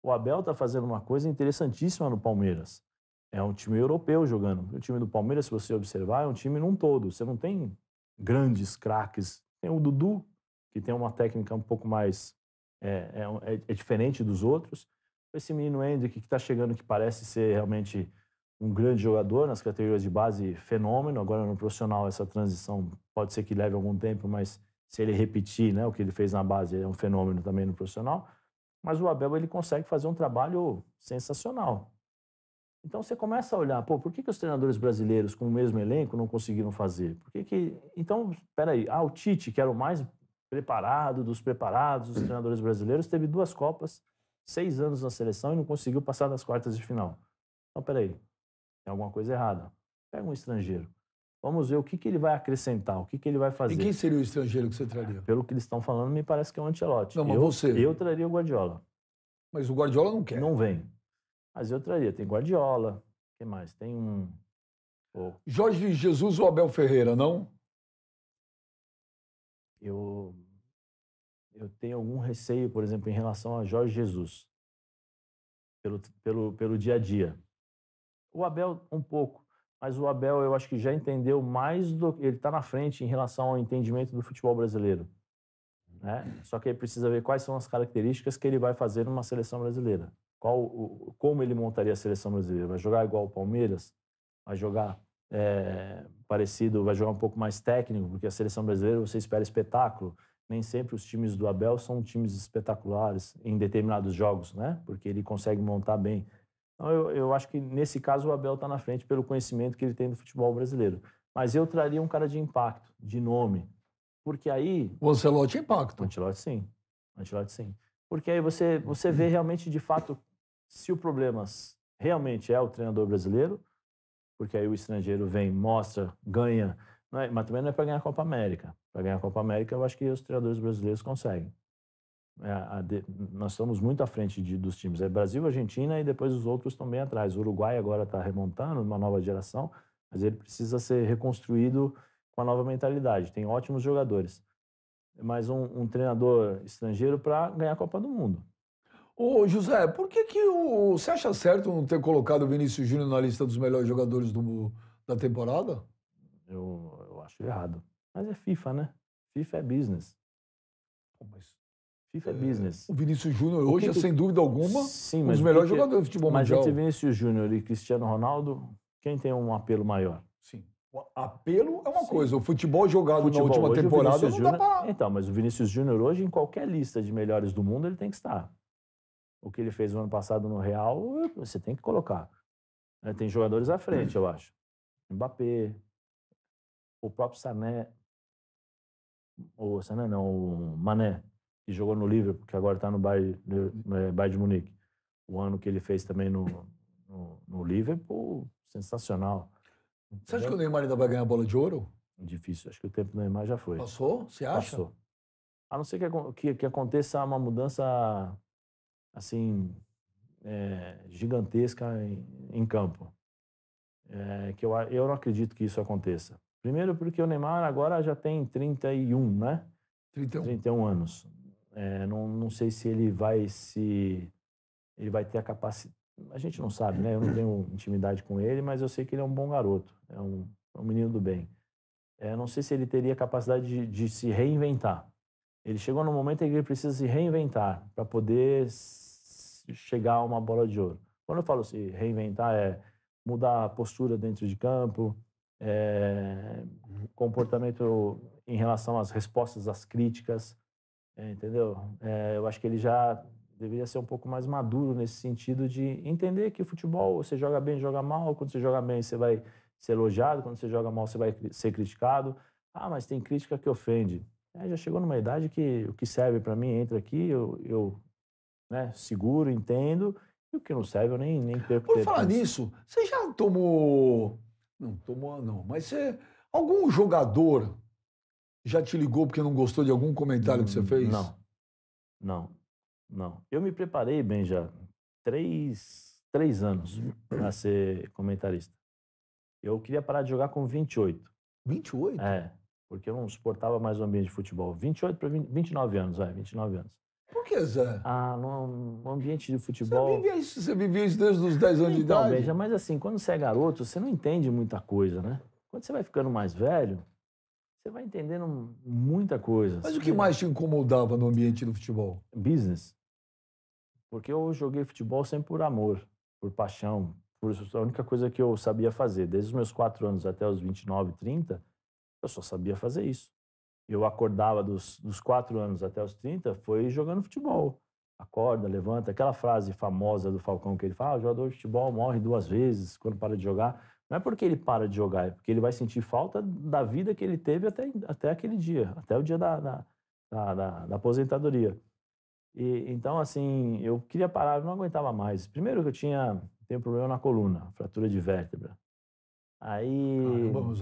O Abel está fazendo uma coisa interessantíssima no Palmeiras. É um time europeu jogando. O time do Palmeiras, se você observar, é um time num todo. Você não tem grandes craques. Tem o Dudu, que tem uma técnica um pouco mais. É, é, é, é diferente dos outros. Esse menino Hendrick, que está chegando, que parece ser realmente um grande jogador nas categorias de base, fenômeno. Agora no profissional essa transição pode ser que leve algum tempo, mas se ele repetir, né, o que ele fez na base, é um fenômeno também no profissional. Mas o Abel ele consegue fazer um trabalho sensacional. Então você começa a olhar, pô, por que, que os treinadores brasileiros com o mesmo elenco não conseguiram fazer? Por que, que... então, peraí, ah, o Tite, que era o mais preparado dos preparados, dos treinadores brasileiros, teve duas copas, seis anos na seleção e não conseguiu passar das quartas de final. Então, peraí, tem alguma coisa errada. Pega um estrangeiro. Vamos ver o que, que ele vai acrescentar, o que, que ele vai fazer. E quem seria o estrangeiro que você traria? Pelo que eles estão falando, me parece que é o Ancelotti. Não, mas eu, você... Eu traria o Guardiola. Mas o Guardiola não quer. Não vem. Mas eu traria. Tem Guardiola, que mais? Tem um... Oh. Jorge Jesus ou Abel Ferreira, não? Eu... Eu tenho algum receio, por exemplo, em relação a Jorge Jesus. Pelo, pelo, pelo dia a dia. O Abel, um pouco. Mas o Abel, eu acho que já entendeu mais do. Ele está na frente em relação ao entendimento do futebol brasileiro. Né? Só que aí precisa ver quais são as características que ele vai fazer numa seleção brasileira. Qual, o, como ele montaria a seleção brasileira? Vai jogar igual o Palmeiras? Vai jogar é, parecido? Vai jogar um pouco mais técnico? Porque a seleção brasileira você espera espetáculo. Nem sempre os times do Abel são times espetaculares em determinados jogos, né? Porque ele consegue montar bem. Então, eu, eu acho que nesse caso o Abel está na frente pelo conhecimento que ele tem do futebol brasileiro. Mas eu traria um cara de impacto, de nome. Porque aí. O Ancelotti é impacto. O Ancelotti sim. O Ancelotti sim. Porque aí você, você vê realmente, de fato, se o problema realmente é o treinador brasileiro, porque aí o estrangeiro vem, mostra, ganha. É, mas também não é para ganhar a Copa América. Para ganhar a Copa América, eu acho que os treinadores brasileiros conseguem. É, de, nós estamos muito à frente de, dos times. É Brasil, Argentina e depois os outros estão bem atrás. O Uruguai agora está remontando, uma nova geração, mas ele precisa ser reconstruído com a nova mentalidade. Tem ótimos jogadores, mais um, um treinador estrangeiro para ganhar a Copa do Mundo. Ô José, por que, que o, você acha certo não ter colocado o Vinícius Júnior na lista dos melhores jogadores do, da temporada? Eu, eu acho errado. Mas é FIFA, né? FIFA é business. Pô, mas FIFA é, é business. O Vinícius Júnior hoje que, é, sem dúvida alguma, sim, um dos melhores que, jogadores do futebol mas mundial. Mas entre Vinícius Júnior e Cristiano Ronaldo, quem tem um apelo maior? Sim. O apelo é uma sim. coisa. O futebol jogado futebol, na última temporada não dá pra... Então, mas o Vinícius Júnior hoje, em qualquer lista de melhores do mundo, ele tem que estar. O que ele fez no ano passado no Real, você tem que colocar. É, tem jogadores à frente, hum. eu acho. Mbappé, o próprio Sané, o Sané não, o Mané que jogou no Liverpool, que agora está no Bayern, é, Bayern de Munique. O ano que ele fez também no, no, no Liverpool, sensacional. Entendeu? Você acha que o Neymar ainda vai ganhar a bola de ouro? Difícil, acho que o tempo do Neymar já foi. Passou? Você acha? Passou. A não ser que, que, que aconteça uma mudança assim é, gigantesca em, em campo. É, que eu, eu não acredito que isso aconteça. Primeiro porque o Neymar agora já tem 31, né? 31. 31 anos. É, não, não sei se ele vai se ele vai ter a capacidade. A gente não sabe, né? Eu não tenho intimidade com ele, mas eu sei que ele é um bom garoto, é um, é um menino do bem. É, não sei se ele teria a capacidade de, de, se reinventar. Ele chegou no momento em que ele precisa se reinventar para poder chegar a uma bola de ouro. Quando eu falo se reinventar, é mudar a postura dentro de campo, é, comportamento em relação às respostas às críticas, é, entendeu? É, eu acho que ele já deveria ser um pouco mais maduro nesse sentido de entender que o futebol você joga bem, joga mal, quando você joga bem você vai ser elogiado, quando você joga mal você vai ser criticado. Ah, mas tem crítica que ofende. É, já chegou numa idade que o que serve para mim entra aqui, eu, eu né, seguro, entendo, e o que não serve eu nem, nem perco Por falar nisso, você já tomou. Não, tomou não, mas você. Algum jogador já te ligou porque não gostou de algum comentário que você hum, fez? Não. Não. Não. Eu me preparei bem já. Três, três anos hum. para ser comentarista. Eu queria parar de jogar com 28. 28? É. Porque eu não suportava mais o ambiente de futebol. 28 para 29 anos, vai, 29 anos. Por que, Zé? Ah, no, ambiente de futebol. Você vivia isso, você vivia isso desde os 10 anos então, de idade? Beija, mas assim, quando você é garoto, você não entende muita coisa, né? Quando você vai ficando mais velho, você vai entendendo muita coisa. Mas o assim, que né? mais te incomodava no ambiente do futebol? Business. Porque eu joguei futebol sempre por amor, por paixão. Por isso, a única coisa que eu sabia fazer, desde os meus 4 anos até os 29, 30, eu só sabia fazer isso. Eu acordava dos, dos 4 anos até os 30, foi jogando futebol. Acorda, levanta, aquela frase famosa do Falcão que ele fala: ah, jogador de futebol morre duas vezes quando para de jogar. Não é porque ele para de jogar, é porque ele vai sentir falta da vida que ele teve até, até aquele dia, até o dia da, da, da, da aposentadoria. E, então, assim, eu queria parar, eu não aguentava mais. Primeiro que eu tinha, um problema na coluna, fratura de vértebra. Aí. aí o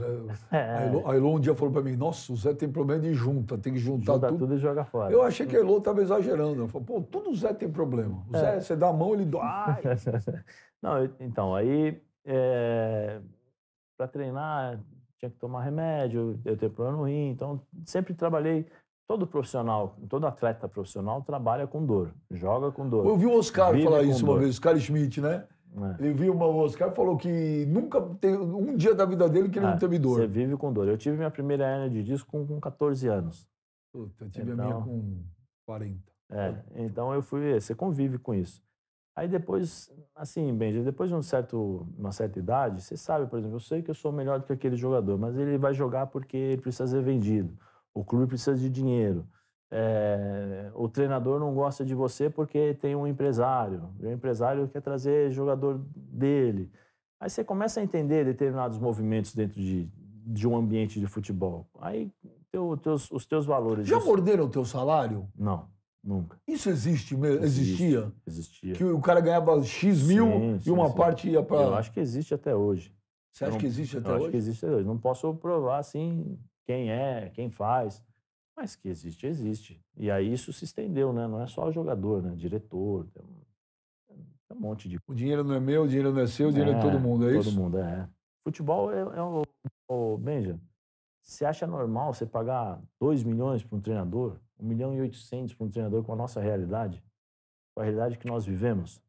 é, é. a, um dia falou para mim: Nossa, o Zé tem problema de junta, tem que juntar Junta tudo. tudo e joga fora. Eu achei que a hum. Elô estava exagerando. Eu falei, Pô, tudo o Zé tem problema. O é. Zé, você dá a mão, ele dói. não, então, aí é, eh, para treinar, tinha que tomar remédio, eu tenho problema no rim, então sempre trabalhei. Todo profissional, todo atleta profissional trabalha com dor, joga com dor. Eu vi o Oscar falar isso dor. uma vez, Oscar Schmidt, né? É. Ele viu uma Oscar falou que nunca tem um dia da vida dele que ele é, não teve dor. Você vive com dor. Eu tive minha primeira hernia de disco com, com 14 anos. Puta, eu tive então, a minha então com 40. É, então eu fui, você convive com isso. Aí depois, assim, Benji, depois de um certo, uma certa idade, você sabe, por exemplo, eu sei que eu sou melhor do que aquele jogador, mas ele vai jogar porque ele precisa ser vendido, o clube precisa de dinheiro, é, o treinador não gosta de você porque tem um empresário, e o empresário quer trazer jogador dele. Aí você começa a entender determinados movimentos dentro de, de um ambiente de futebol. Aí teu, teus, os teus valores. Já morderam o teu salário? Não. Nunca. Isso existe mesmo? Existe, existia? Existia. Que o cara ganhava X mil sim, sim, e uma sim. parte ia para. Eu acho que existe até hoje. Você acha não, que existe até eu hoje? Acho que existe até hoje. Não posso provar assim quem é, quem faz, mas que existe, existe. E aí isso se estendeu, né? Não é só o jogador, né? Diretor, tem um, tem um monte de. O dinheiro não é meu, o dinheiro não é seu, o dinheiro é, é todo mundo, é todo isso? Todo mundo, é. Futebol é, é um. Oh, Benja, você acha normal você pagar 2 milhões para um treinador? 1 milhão e 800 para um treinador com a nossa realidade, com a realidade que nós vivemos?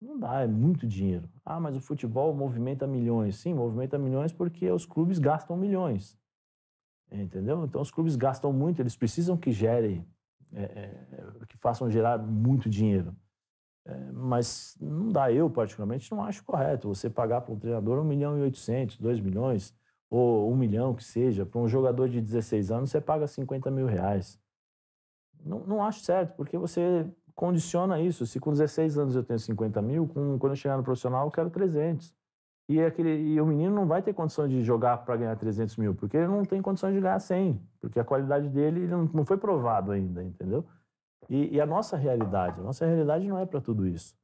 Não dá, é muito dinheiro. Ah, mas o futebol movimenta milhões. Sim, movimenta milhões porque os clubes gastam milhões. Entendeu? Então os clubes gastam muito, eles precisam que gerem, é, é, é, que façam gerar muito dinheiro. É, mas não dá, eu particularmente não acho correto você pagar para um treinador 1 milhão e 800, 2 milhões, ou 1 milhão que seja. Para um jogador de 16 anos, você paga 50 mil reais. Não, não acho certo, porque você condiciona isso. Se com 16 anos eu tenho 50 mil, com, quando eu chegar no profissional eu quero 300. E, é aquele, e o menino não vai ter condição de jogar para ganhar 300 mil, porque ele não tem condição de ganhar 100, porque a qualidade dele não, não foi provado ainda, entendeu? E, e a nossa realidade, a nossa realidade não é para tudo isso.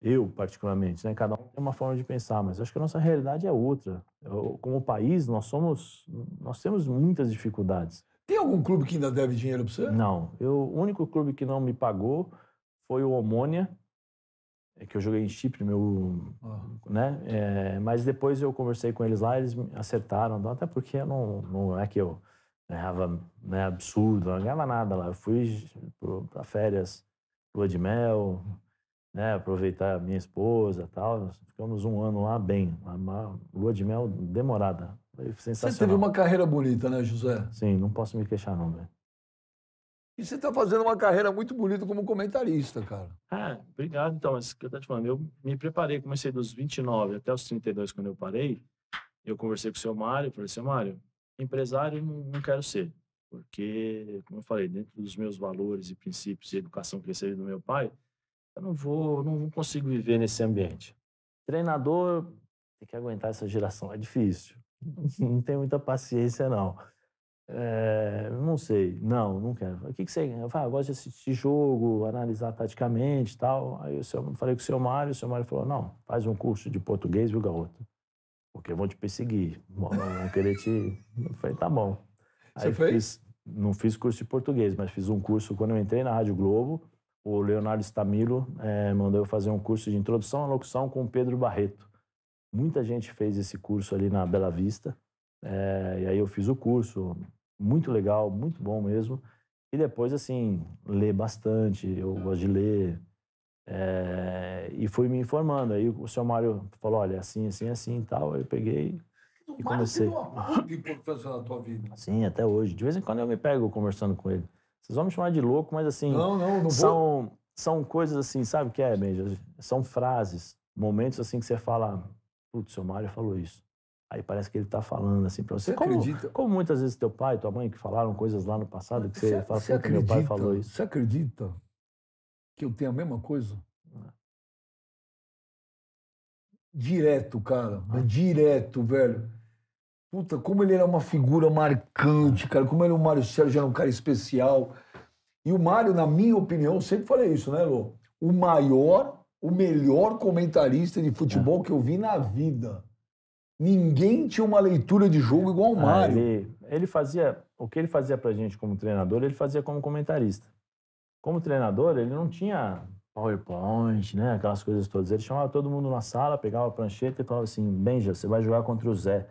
Eu, particularmente, né? cada um tem uma forma de pensar, mas acho que a nossa realidade é outra. Eu, como país, nós somos, nós temos muitas dificuldades. Tem algum clube que ainda deve dinheiro para você? Não. Eu, o único clube que não me pagou foi o Omônia, é que eu joguei em Chipre, meu, ah. né? É, mas depois eu conversei com eles lá, eles me acertaram, então, até porque não, não é que eu ganhava né, absurdo, não ganhava nada lá. Eu fui para férias, lua de mel, né, aproveitar a minha esposa tal. Ficamos um ano lá bem, uma lua de mel demorada. Foi sensacional. Você teve uma carreira bonita, né, José? Sim, não posso me queixar, não, velho. E você está fazendo uma carreira muito bonita como comentarista, cara. É, obrigado. Então, isso que eu tô te falando, eu me preparei, comecei dos 29 até os 32, quando eu parei. Eu conversei com o seu Mário, falei, seu Mário, empresário não, não quero ser. Porque, como eu falei, dentro dos meus valores e princípios e educação que recebi do meu pai, eu não vou, não consigo viver nesse ambiente. Treinador, tem que aguentar essa geração, é difícil. não tenho muita paciência, não. É, não sei, não, não quero. O que, que você. Eu falei, ah, gosto de assistir jogo, analisar taticamente e tal. Aí eu falei com o seu Mário, o seu Mário falou: não, faz um curso de português, viu, garoto? Porque vão te perseguir, vão, querer te. Eu falei, tá bom. Aí você fez? Fiz, não fiz curso de português, mas fiz um curso quando eu entrei na Rádio Globo. O Leonardo Stamilo é, eh, mandou eu fazer um curso de introdução à locução com o Pedro Barreto. Muita gente fez esse curso ali na Bela Vista. É, e aí eu fiz o curso, muito legal, muito bom mesmo. E depois, assim, ler bastante, eu gosto de ler. É, e fui me informando. Aí o seu Mário falou: olha, é assim, assim, assim e tal. Aí eu peguei e comecei. Que na tua vida. Sim, até hoje. De vez em quando eu me pego conversando com ele. Vocês vão me chamar de louco, mas assim. Não, não, não são, vou. são coisas assim, sabe o que é, Benja? São frases, momentos assim que você fala: Putz, o Mário falou isso. Aí parece que ele está falando assim para você. você como, acredita? como muitas vezes teu pai, tua mãe que falaram coisas lá no passado que você, você fala, você acredita, meu pai falou isso. Você acredita que eu tenho a mesma coisa? Ah. Direto, cara. Ah. Direto, velho. Puta, como ele era uma figura marcante, cara. Como ele, o Mário Sérgio era um cara especial. E o Mário, na minha opinião, sempre falei isso, né, Lô? O maior o melhor comentarista de futebol é. que eu vi na vida. Ninguém tinha uma leitura de jogo igual o ah, Mário. Ah, ele, ele, fazia o que ele fazia pra gente como treinador, ele fazia como comentarista. Como treinador, ele não tinha PowerPoint, né? Aquelas coisas todas. Ele chamava todo mundo na sala, pegava a prancheta e falava assim: Benja, você vai jogar contra o Zé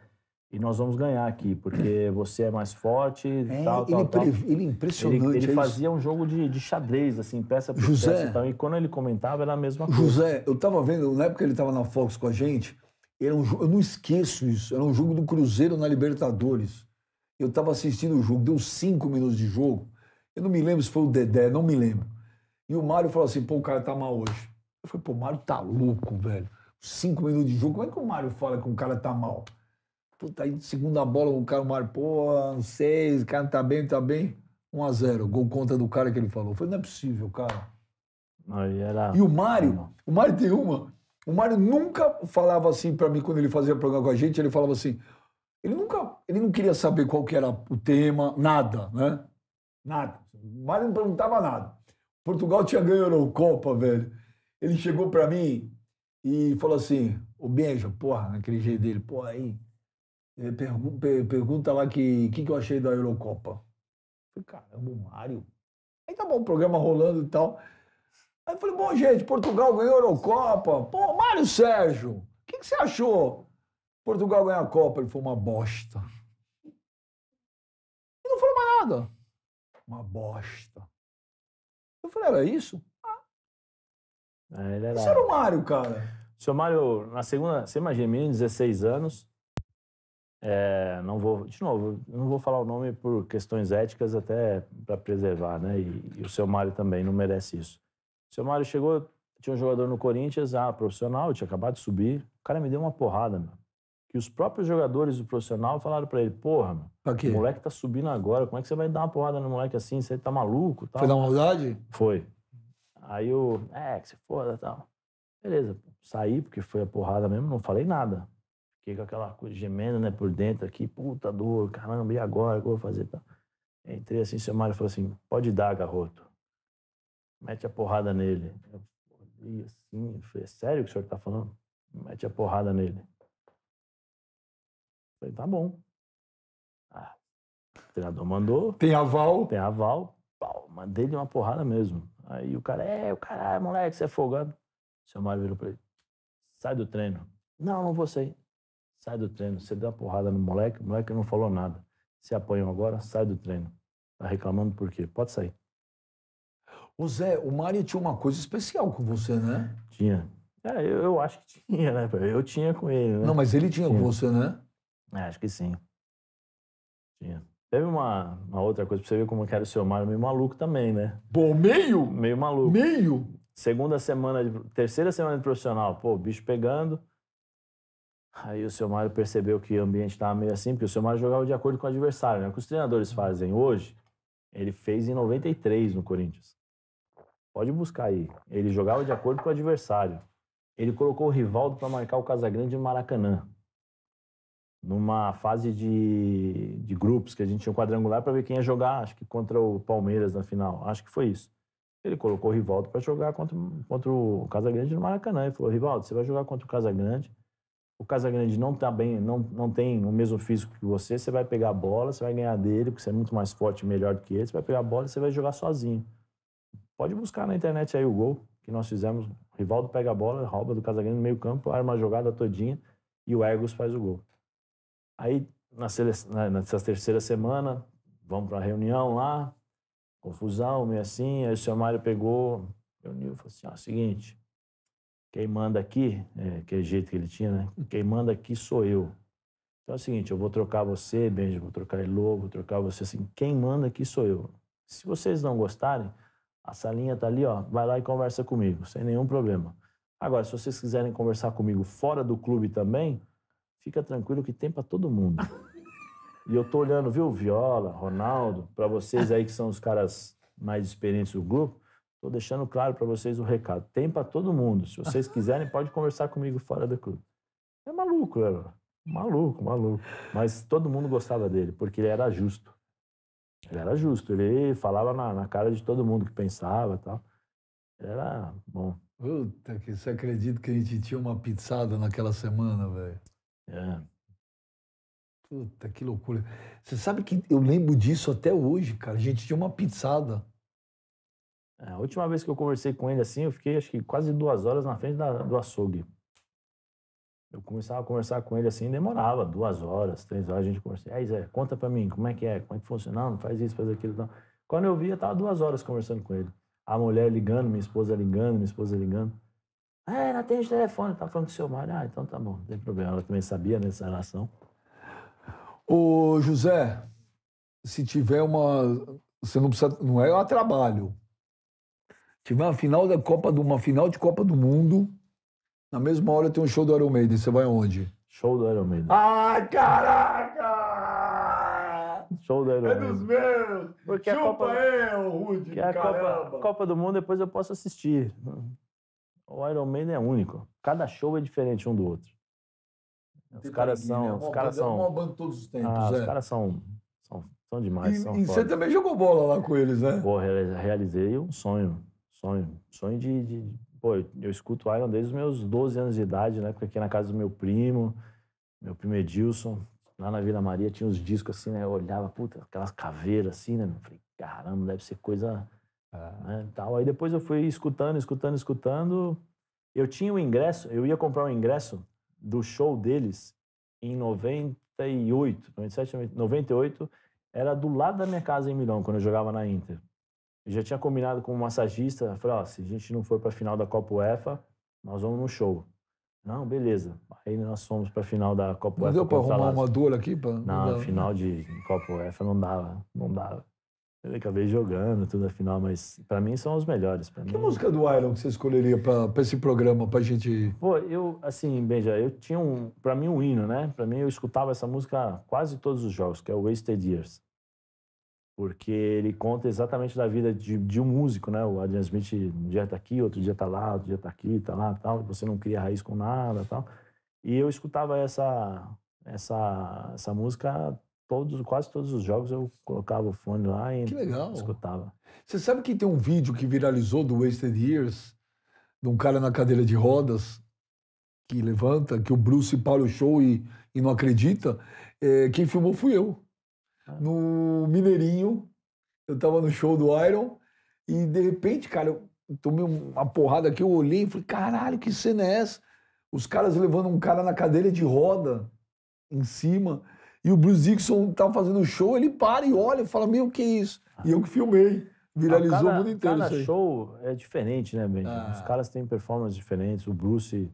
e nós vamos ganhar aqui, porque você é mais forte, é, tal, ele, tal, tal. Ele é impressionante. Ele, ele é fazia um jogo de, de, xadrez, assim, peça por José, peça e tal. E quando ele comentava, era a mesma coisa. José, eu estava vendo, na época que ele estava na Fox com a gente, era um, eu não esqueço isso, era um jogo do Cruzeiro na Libertadores. Eu estava assistindo o jogo, deu cinco minutos de jogo. Eu não me lembro se foi o Dedé, não me lembro. E o Mário falou assim, pô, o cara tá mal hoje. Eu falei, pô, o Mário tá louco, velho. Cinco minutos de jogo, como é que o Mário fala que o cara tá mal? Puta, aí segunda bola o cara marcou, pô, seis, o cara tá bem, tá bem. 1 a 0 gol contra do cara que ele falou. Eu falei, não é possível, cara. Aí era... E o Mário, o Mário tem uma. O Mário nunca falava assim para mim quando ele fazia programa com a gente, ele falava assim. Ele nunca, ele não queria saber qual que era o tema, nada, né? Nada. O Mário não perguntava nada. Portugal tinha ganho a Eurocopa, velho. Ele chegou para mim e falou assim: "O Benja, porra, naquele jeito dele, porra aí, eh, pergunta lá que que, que eu achei da Eurocopa. Eu falei, caramba, o Mário. Aí tá bom, o programa rolando e tal. Aí eu falei, bom, gente, Portugal ganhou a Eurocopa. Pô, Mário Sérgio, o que, que você achou? Portugal ganhou a Copa. Ele foi uma bosta. E não falou mais nada. Uma bosta. Eu falei, era isso? Ah. É, ele era... Isso era o Mário, cara. O Mário, na segunda, você imagina, menino, 16 anos, é, não vou, de novo, não vou falar o nome por questões éticas, até para preservar, né? E, e, o seu Mário também não merece isso. O seu Mário chegou, tinha um jogador no Corinthians, ah, profissional, tinha acabado de subir. O cara me deu uma porrada, mano Que os próprios jogadores do profissional falaram para ele: Porra, mano o moleque tá subindo agora, como é que você vai dar uma porrada no moleque assim? Você tá maluco? Tal. Foi dar maldade? Foi. Aí o, é, que se foda tal. Beleza, saí, porque foi a porrada mesmo, não falei nada. Fiquei com aquela coisa gemendo, né, por dentro aqui, puta dor, caramba, e agora? O que eu vou fazer? Tá? Entrei assim, seu Mário falou assim: pode dar, garoto. Mete a porrada nele. Eu falei assim, eu falei: é sério o que o senhor tá falando? Mete a porrada nele. Eu falei: tá bom. Ah, o treinador mandou. Tem aval. Tem aval. Pau, mandei-lhe uma porrada mesmo. Aí o cara: é, o caralho, moleque, você é folgado. Seu Mário virou pra ele: sai do treino. Não, não vou sair sai do treino. Você deu uma porrada no moleque, o moleque não falou nada. Se apanhou agora, sai do treino. Tá reclamando por quê? Pode sair. Ô Zé, o Mário tinha uma coisa especial com você, né? Tinha. É, eu, eu, acho que tinha, né? Eu tinha com ele, né? Não, mas ele tinha, tinha. com você, né? É, acho que sim. Tinha. Teve uma, uma outra coisa pra você ver como que era o seu Mário, meio maluco também, né? Bom, meio? Meio maluco. Meio? Segunda semana, de, terceira semana de profissional, pô, bicho pegando. Aí o seu Mário percebeu que o ambiente estava meio assim, porque o seu Mário jogava de acordo com o adversário, né? O que os treinadores uhum. fazem hoje, ele fez em 93 no Corinthians. Pode buscar aí. Ele jogava de acordo com o adversário. Ele colocou o Rivaldo para marcar o Casagrande no Maracanã. Numa fase de, de grupos, que a gente tinha um quadrangular para ver quem ia jogar, acho que contra o Palmeiras na final. Acho que foi isso. Ele colocou o Rivaldo para jogar contra, contra o Casagrande no Maracanã. Ele falou: Rivaldo, você vai jogar contra o Casagrande o Casagrande não tá bem, não, não tem o mesmo físico que você, você vai pegar a bola, você vai ganhar dele, porque você é muito mais forte e melhor do que ele, você vai pegar a bola e você vai jogar sozinho. Pode buscar na internet aí o gol que nós fizemos. O Rivaldo pega a bola, rouba do Casagrande no meio campo, arma a jogada todinha e o Ergos faz o gol. Aí, na seleção, nessa terceira semana, vamos para a reunião lá, confusão, meio assim, aí o seu Mário pegou, reuniu e falou assim, ah, seguinte, quem manda aqui, é, que é jeito que ele tinha, né? Hum. Quem manda aqui sou eu. Então é o seguinte, eu vou trocar você, Benji, vou trocar logo, vou trocar você, assim, quem manda aqui sou eu. Se vocês não gostarem, a salinha tá ali, ó, vai lá e conversa comigo, sem nenhum problema. Agora, se vocês quiserem conversar comigo fora do clube também, fica tranquilo que tem para todo mundo. E eu tô olhando, viu, Viola, Ronaldo, para vocês aí que são os caras mais experientes do grupo, Estou deixando claro para vocês o recado. Tem para todo mundo. Se vocês quiserem, pode conversar comigo fora da clube. É maluco, era. É, maluco, maluco. Mas todo mundo gostava dele, porque ele era justo. Ele era justo. Ele falava na, na cara de todo mundo que pensava e tal. Ele era bom. Puta, que você acredita que a gente tinha uma pizzada naquela semana, velho? É. Puta, que loucura. Você sabe que eu lembro disso até hoje, cara. A gente tinha uma pizzada a última vez que eu conversei com ele assim, eu fiquei acho que quase duas horas na frente da, do açougue. Eu começava a conversar com ele assim, demorava duas horas, três horas, a gente conversava. Aí Zé, conta pra mim, como é que é, como é que funciona, não, faz isso, faz aquilo. Não. Quando eu via, tava duas horas conversando com ele. A mulher ligando, minha esposa ligando, minha esposa ligando. É, ah, não atende de telefone, tá falando com o seu marido. Ah, então tá bom, não tem problema. Ela também sabia nessa né, relação. Ô, José, se tiver uma. Você não precisa. Não é a trabalho, Tiver final da Copa do, uma final de Copa do Mundo, na mesma hora tem um show do Iron Maiden. Você vai onde? Show do Iron Maiden. Ah, caraca! Show do Iron Maiden. É dos meus! Porque Chupa a Copa, eu, Rude! Que a Copa, Copa do Mundo depois eu posso assistir. O Iron Maiden é único. Cada show é diferente um do outro. Os caras são. Né? Os caras é são. Uma banda todos os tempos. Ah, é. Os caras são, são, são demais. E, são e você também jogou bola lá com eles, né? Porra, realizei um sonho. Sonho. Sonho de, de. Pô, eu escuto Iron desde os meus 12 anos de idade, né? Porque aqui na casa do meu primo, meu primo Edilson, lá na Vila Maria, tinha uns discos assim, né? Eu olhava, puta, aquelas caveiras assim, né? Eu falei, caramba, deve ser coisa. Ah. Né, tal. Aí depois eu fui escutando, escutando, escutando. Eu tinha o um ingresso, eu ia comprar o um ingresso do show deles em 98, 97, 98, era do lado da minha casa em Milão, quando eu jogava na Inter. Eu já tinha combinado com o um massagista, falei, ó, oh, se a gente não for para a final da Copa UEFA, nós vamos no show. Não, beleza. Aí nós fomos para a final da Copa não UEFA. Não deu para arrumar uma dor aqui? Pra... Não, não final de Copa UEFA não dava, não dava. Eu acabei jogando tudo afinal, mas para mim são os melhores. Pra que mim... música do Iron que você escolheria para esse programa, pra gente... Pô, eu, assim, Benja, eu tinha um, para mim um hino, né? Para mim eu escutava essa música quase todos os jogos, que é o Wasted Years porque ele conta exatamente da vida de, de um músico, né? O Adrian Smith um dia tá aqui, outro dia tá lá, outro dia tá aqui, tá lá, tal. Você não cria raiz com nada, tal. E eu escutava essa essa essa música todos, quase todos os jogos eu colocava o fone lá e que legal. escutava. Você sabe que tem um vídeo que viralizou do Wasted Years, de um cara na cadeira de rodas que levanta, que o Bruce para o show e, e não acredita. É, quem filmou fui eu no Mineirinho. Eu tava no show do Iron. E de repente, cara, eu tomei uma porrada aqui, eu olhei e falei, caralho, que cena é essa? Os caras levando um cara na cadeira de roda em cima. E o Bruce Dixon tá fazendo show, ele para e olha e fala, meu, o que é isso? E eu que ah. filmei. Viralizou cada, o mundo inteiro. Cada show é diferente, né, Benji? Ah. Os caras têm performances diferentes. O Bruce,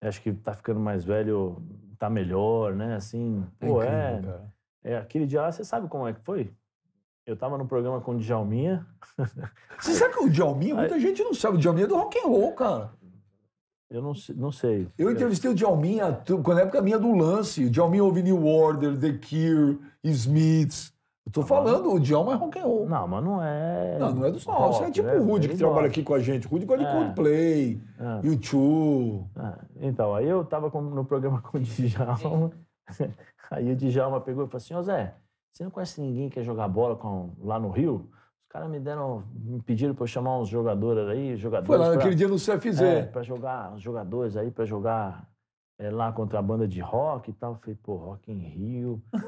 acho que tá ficando mais velho, tá melhor, né? Assim, é pô, é incrível, é. Cara. É, aquele dia lá, você sabe como é que foi? Eu tava no programa com o Djalminha. Você sabe que o Djalminha? Muita Aí... gente não sabe. O Djalminha é do rock and roll, cara. Eu não, não sei. Eu entrevistei o Djalminha na é época minha do lance. O Djalminha ouve New Order, The Cure, Smiths. Eu tô falando, o Djalma é rock and roll. Não, mas não é. Não, não é do nossos. É tipo né? o Rude que trabalha aqui com a gente. O Rude gosta de é. Coldplay, é. YouTube. É. Então, aí eu tava no programa com o Djalma. Aí o Djalma pegou e falou assim, ô Zé, você não conhece ninguém que quer jogar bola com, lá no Rio? Os caras me deram, me pediram para eu chamar uns jogadores aí, jogadores. Foi lá naquele dia no CFZ. É, para jogar, uns jogadores aí, para jogar é, lá contra a banda de rock e tal. Eu falei, pô, Rock em Rio.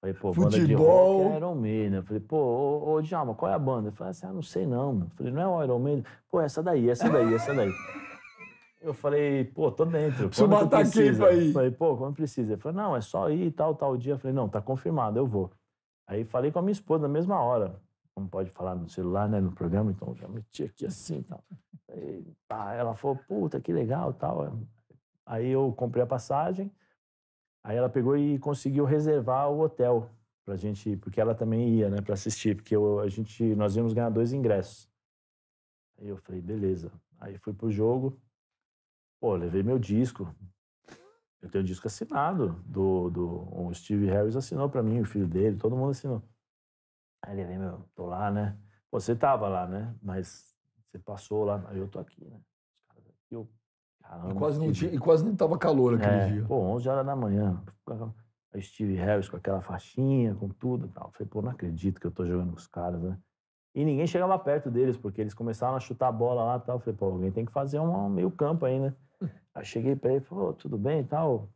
Falei, pô, Futebol. banda de rock é Iron Maiden. Falei, pô, ô, ô Djalma, qual é a banda? Ele falou assim, ah, não sei não. Falei, não é o Iron Maiden? Pô, é essa daí, é essa daí, é essa daí. Eu falei, pô, tô dentro. Preciso matar precisa? aí. Eu falei, pô, quando precisa? Ele falou, não, é só ir e tal, tal dia. Eu falei, não, tá confirmado, eu vou. Aí falei com a minha esposa na mesma hora. Não pode falar no celular, né, no programa, então já meti aqui assim tal. e tal. ela falou, puta, que legal tal. Aí eu comprei a passagem. Aí ela pegou e conseguiu reservar o hotel pra gente ir, porque ela também ia, né, pra assistir, porque eu, a gente, nós íamos ganhar dois ingressos. Aí eu falei, beleza. Aí fui pro jogo, Pô, levei meu disco. Eu tenho um disco assinado. Do, do, o Steve Harris assinou para mim, o filho dele, todo mundo assinou. Aí levei meu, tô lá, né? Pô, você tava lá, né? Mas você passou lá, aí eu tô aqui, né? Eu, caramba, e, quase não tinha, e quase não tava calor é, aquele é, dia. Pô, 11 horas da manhã. Aí Steve Harris com aquela faixinha, com tudo e tal. falei, pô, não acredito que eu tô jogando com os caras, né? E ninguém chegava perto deles, porque eles começaram a chutar a bola lá e tal. falei, pô, alguém tem que fazer um meio campo aí, né? Aí cheguei para ele e falei, tudo bem e tal.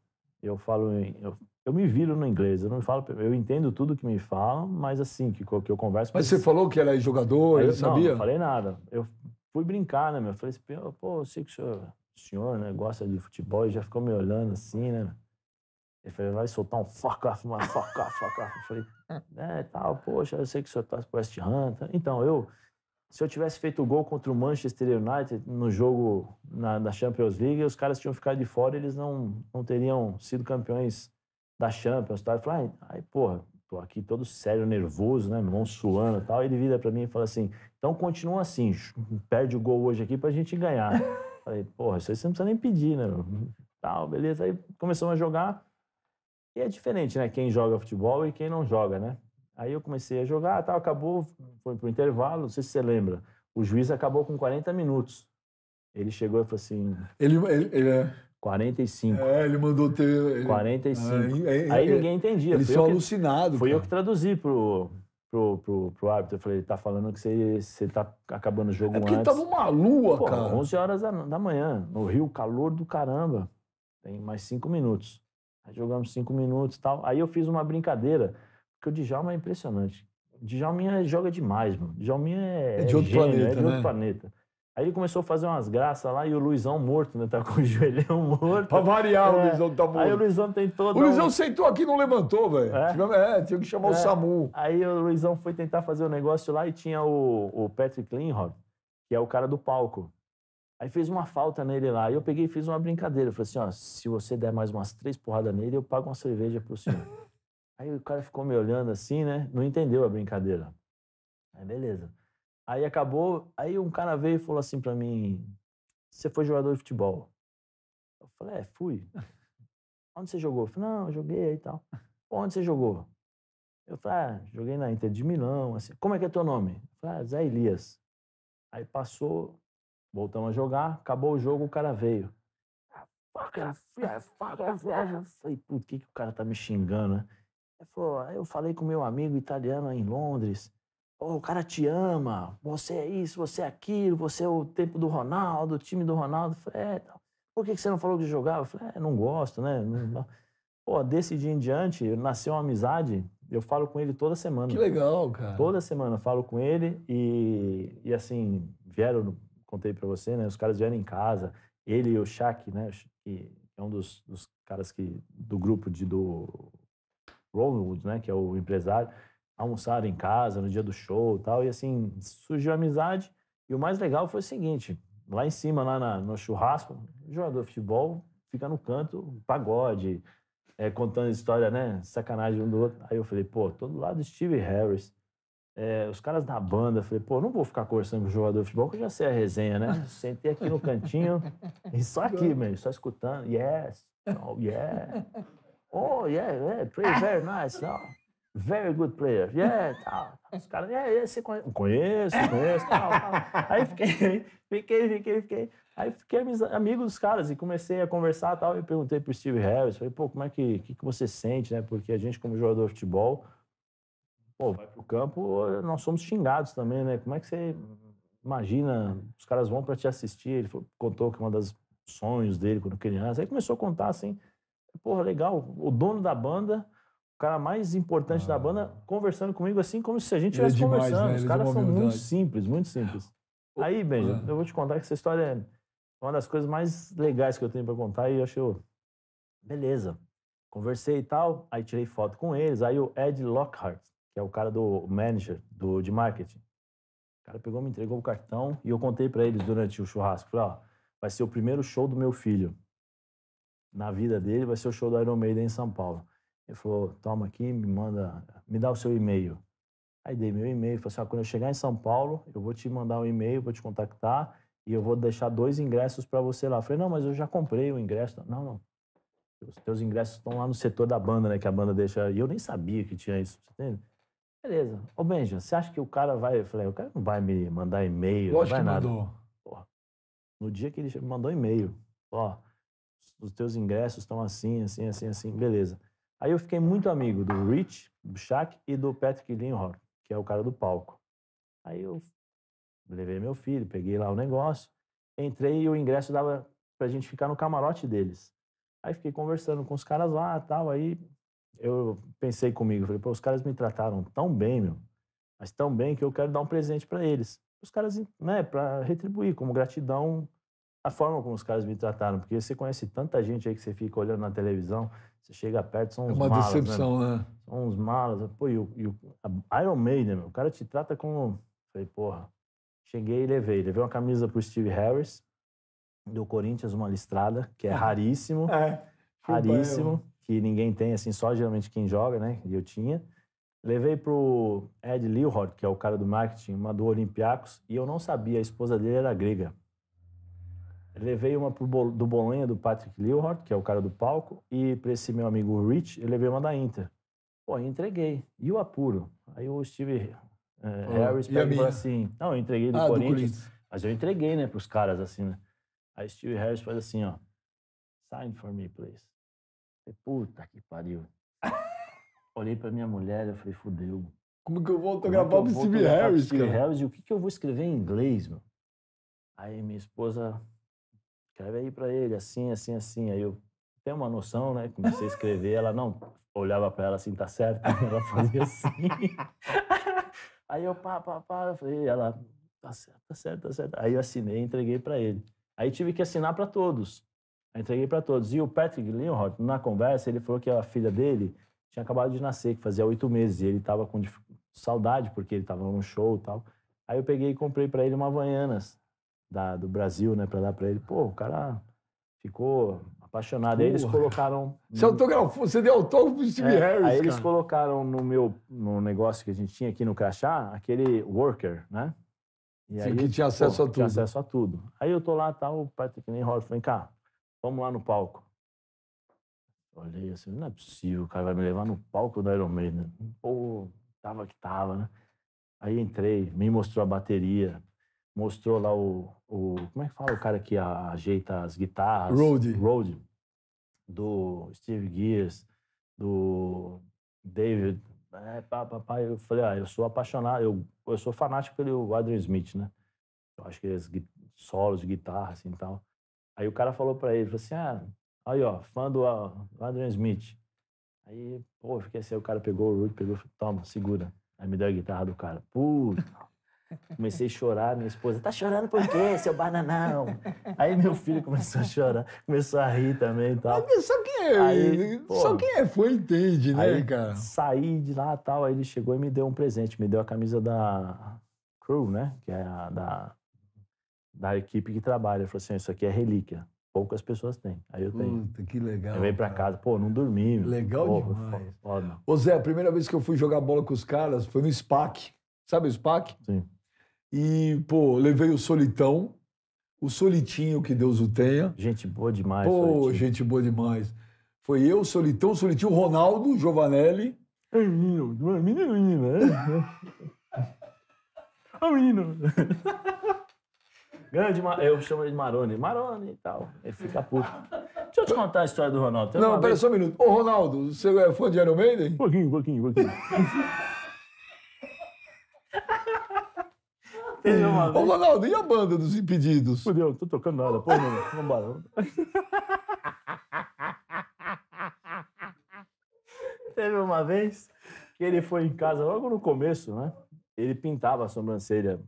Eu falo, em, eu, eu me viro no inglês, eu não falo, eu entendo tudo que me falam, mas assim, que, que eu converso... Mas você falou que ela é jogador, ele sabia? Não, não falei nada. Eu fui brincar, né, meu? Eu falei assim, pô, eu sei que o senhor, o senhor né, gosta de futebol e já ficou me olhando assim, né? Ele falou, vai soltar um fuck off, mano, fuck off, fuck off. Eu falei, é, tal, poxa, eu sei que o senhor torce tá pro West Ham. Tá? Então, eu, se eu tivesse feito o gol contra o Manchester United no jogo na, Champions League, os caras tinham ficado de fora, eles não, não teriam sido campeões da Champions. Tá? Eu falei, ai, porra, tô aqui todo sério, nervoso, né, mão suando e tal. Ele vira para mim e fala assim: então continua assim, perde o gol hoje aqui pra gente ganhar. Eu falei, porra, isso aí você não precisa nem pedir, né? Meu? Tal, beleza. Aí começamos a jogar. E é diferente, né? Quem joga futebol e quem não joga, né? Aí eu comecei a jogar, tal, acabou, foi pro intervalo, não sei se você lembra. O juiz acabou com 40 minutos. Ele chegou e falou assim. Ele, ele, ele é. 45. É, ele mandou ter. Ele... 45. É, é, é, aí é, ninguém entendia. Ele foi só alucinado. Foi eu que traduzi pro, pro, pro, pro árbitro. Eu falei, ele tá falando que você, você tá acabando o jogo é porque antes. tava uma lua, Pô, cara. 11 horas da, da manhã, no Rio, calor do caramba. Tem mais 5 minutos. Aí jogamos 5 minutos e tal. Aí eu fiz uma brincadeira porque o Djalma é impressionante. O Djalminha joga demais, mano. O Djalminha é, é, é de outro gênio, planeta, é de outro né? planeta. Aí ele começou a fazer umas graças lá e o Luizão morto, né? Tá com o joelhão morto. Pra variar, é. o Luizão tá morto. Aí o Luizão tentou. O Luizão um... sentou aqui e não levantou, velho. É? é, tinha que chamar é. o SAMU. Aí o Luizão foi tentar fazer o um negócio lá e tinha o, o Patrick Klinghorn, que é o cara do palco. Aí fez uma falta nele lá. Aí eu peguei e fiz uma brincadeira. Eu falei assim: ó, se você der mais umas três porradas nele, eu pago uma cerveja pro senhor. Aí o cara ficou me olhando assim, né? Não entendeu a brincadeira. Aí beleza. Aí acabou, aí um cara veio e falou assim para mim: "Você foi jogador de futebol?" Eu falei: "É, fui." "Onde você jogou?" Eu falei: "Não, joguei e tal." "Onde você jogou?" Eu falei: ah, joguei na Inter de Milão, assim. Como é que é teu nome?" Eu falei: ah, "Zé Elias." Aí passou, voltamos a jogar, acabou o jogo, o cara veio. Falei, putz, o que, que o cara tá me xingando, né? Ele falou, ah, eu falei com meu amigo italiano em Londres, oh, o cara te ama, você é isso, você é aquilo, você é o tempo do Ronaldo, o time do Ronaldo. Eu falei, é, então, por que você não falou que jogava? Eu falei, é, não gosto, né? Pô, desse dia em diante, nasceu uma amizade, eu falo com ele toda semana. Que legal, cara. Toda semana eu falo com ele e, e assim, vieram, contei para você, né? Os caras vieram em casa, ele e o Shaq, né? Que é um dos, dos caras que, do grupo de, do Rollwood, né, que é o empresário, almoçaram em casa no dia do show e tal. E assim, surgiu a amizade. E o mais legal foi o seguinte: lá em cima, lá na, no churrasco, jogador de futebol fica no canto, pagode, é, contando história, né? Sacanagem um do outro. Aí eu falei, pô, todo lado Steve Harris. É, os caras da banda, falei, pô, não vou ficar conversando com o jogador de futebol, que eu já sei a resenha, né? Sentei aqui no cantinho, e só aqui, meu, só escutando, yes, oh, yeah. Oh, yeah, yeah, play very nice. Oh, very good player. Yeah, tal. Os caras, yeah, yeah, você conhece? Conheço, conheço, tal, tal. Aí fiquei, fiquei, fiquei, fiquei. Aí fiquei amigo dos caras e comecei a conversar tal. E perguntei pro Steve Harris, falei, pô, como é que, que, que você sente, né? Porque a gente, como jogador de futebol, pô, vai pro campo, nós somos xingados também, né? Como é que você imagina, os caras vão para te assistir? Ele contou que é uma das sonhos dele quando criança. Aí começou a contar, assim, porra, legal, o dono da banda, o cara mais importante ah. da banda, ah. conversando comigo assim como se a gente é estivesse né? é conversando. Né? Os caras são muito simples, muito simples. Aí, Benja, ah. eu vou te contar que essa história é uma das coisas mais legais que eu tenho para contar e eu achei, beleza. Conversei e tal, aí tirei foto com eles, aí o Ed Lockhart, que é o cara do manager do, de marketing, o cara pegou, me entregou o cartão e eu contei para eles durante o churrasco, falei, ó, vai ser o primeiro show do meu filho na vida dele vai ser o show do Iron Maiden em São Paulo. Ele falou, toma aqui, me manda, me dá o seu e-mail. Aí dei meu e-mail, falou assim, ah, quando eu chegar em São Paulo, eu vou te mandar um e-mail, vou te contactar e eu vou deixar dois ingressos para você lá. Eu falei, não, mas eu já comprei o ingresso. Não, não. Os teus ingressos estão lá no setor da banda, né, que a banda deixa. E eu nem sabia que tinha isso, entende? Beleza. Ô, Benja, você acha que o cara vai... Eu falei, o cara não vai me mandar e-mail, Lógico não vai que nada. mandou. Porra. No dia que ele me mandou e-mail, ó os teus ingressos estão assim, assim, assim, assim, beleza. Aí eu fiquei muito amigo do Rich, do Shaq e do Patrick Linhor, que é o cara do palco. Aí eu levei meu filho, peguei lá o negócio, entrei e o ingresso dava pra gente ficar no camarote deles. Aí fiquei conversando com os caras lá tal, aí eu pensei comigo, falei, pô, os caras me trataram tão bem, meu, mas tão bem que eu quero dar um presente para eles. Os caras, né, para retribuir como gratidão a forma como os caras me trataram, porque você conhece tanta gente aí que você fica olhando na televisão, você chega perto, são é uns malas. É né? uma decepção, né? né? São uns malas. Pô, e o, e o Iron Maiden, meu, o cara te trata como... Falei, porra, cheguei e levei. Levei uma camisa pro Steve Harris, do Corinthians, uma listrada, que é, é. raríssimo. É. Raríssimo, que ninguém tem, assim, só geralmente quem joga, né? E eu tinha. Levei pro Ed Lilhort, que é o cara do marketing, uma do Olympiacos, e eu não sabia, a esposa dele era grega. Levei uma pro, do Bolonha, do Patrick Lilhart, que é o cara do palco, e para esse meu amigo Rich, eu levei uma da Inter. Pô, entreguei. E o apuro? Aí o Steve é, oh, Harris pegou assim. Não, eu entreguei do, ah, Corinthians, do Mas eu entreguei, né, pros caras, assim, né? Aí Steve Harris faz assim, ó. Sign for me, please. Eu falei, puta que pariu. Olhei pra minha mulher, eu falei, fudeu. Como que eu vou autografar é pro Steve Harris, cara? Steve Harris, e o que, que eu vou escrever em inglês, meu? Aí minha esposa escreve aí para ele, assim, assim, assim. Aí eu tenho uma noção, né? Comecei a escrever, ela não olhava para ela assim, tá certo? Ela fazia assim. aí eu, pá, pá, pá, eu falei, ela, tá certo, tá certo, tá certo. Aí eu assinei e entreguei para ele. Aí tive que assinar para todos. Aí entreguei para todos. E o Patrick Leonhardt, na conversa, ele falou que a filha dele tinha acabado de nascer, que fazia oito meses, e ele tava com dific... saudade, porque ele tava num show e tal. Aí eu peguei e comprei para ele uma Havaianas, da, do Brasil, né, para dar para ele. Pô, o cara ficou apaixonado. Aí eles colocaram. Você, é autografou, você deu é autógrafo pro Steve é, Harris. Aí eles cara. colocaram no meu no negócio que a gente tinha aqui no Crachá, aquele worker, né? E aí, que tinha acesso pô, a tudo. Tinha acesso a tudo. Aí eu tô lá, tá, o Patrick nem rola, falei, cá, vamos lá no palco. Olhei assim, não é possível, o cara vai me levar no palco do Iron Maiden. Pô, tava que tava, né? Aí entrei, me mostrou a bateria, mostrou lá o, o. Como é que fala o cara que ajeita as guitarras? Road. Road. Do Steve Gears, do David. É, pá, pá, pá. Eu falei, ah, eu sou apaixonado, eu, eu sou fanático pelo Adrian Smith, né? Eu acho que eles solos de guitarra, assim e tal. Aí o cara falou pra ele, falou assim, ah, aí ó, fã do, ah, do Adrian Smith. Aí, pô, fiquei assim, aí o cara pegou o Road pegou, toma, segura. Aí me deu a guitarra do cara. Puta, Comecei a chorar, minha esposa, tá chorando por quê, seu bananão? Aí meu filho começou a chorar, começou a rir também e tal. só quem é, aí, pô, só quem é foi entende, né, aí, cara? Saí de lá e tal, aí ele chegou e me deu um presente, me deu a camisa da Crew, né, que é a da, da equipe que trabalha. Ele falou assim, isso aqui é relíquia. Poucas pessoas têm. Aí eu tenho. Puta, que legal. Eu vim pra casa, pô, não dormi. Legal pô, demais. Foda. Ô Zé, a primeira vez que eu fui jogar bola com os caras foi no SPAC. Sabe o SPAC? Sim. E, pô, levei o Solitão, o Solitinho, que Deus o tenha. Gente boa demais. Pô, Solitinho. gente boa demais. Foi eu, Solitão, Solitinho, Ronaldo, Giovanelli. É menino, é menino, é menino, né? Ô, é menino. Grande, eu chamo ele de Marone. Marone e tal. Ele fica puto. Deixa eu te contar a história do Ronaldo. Tem não, pera vez... só um minuto. Ô, Ronaldo, você é fã de Iron Maiden? Pouquinho, pouquinho, pouquinho. teve uma vez. Ô, Ronaldo, e a banda dos impedidos? Fudeu, não tô tocando nada. Pô, mano, vambora. teve uma vez que ele foi em casa, logo no começo, né? Ele pintava a sobrancelha.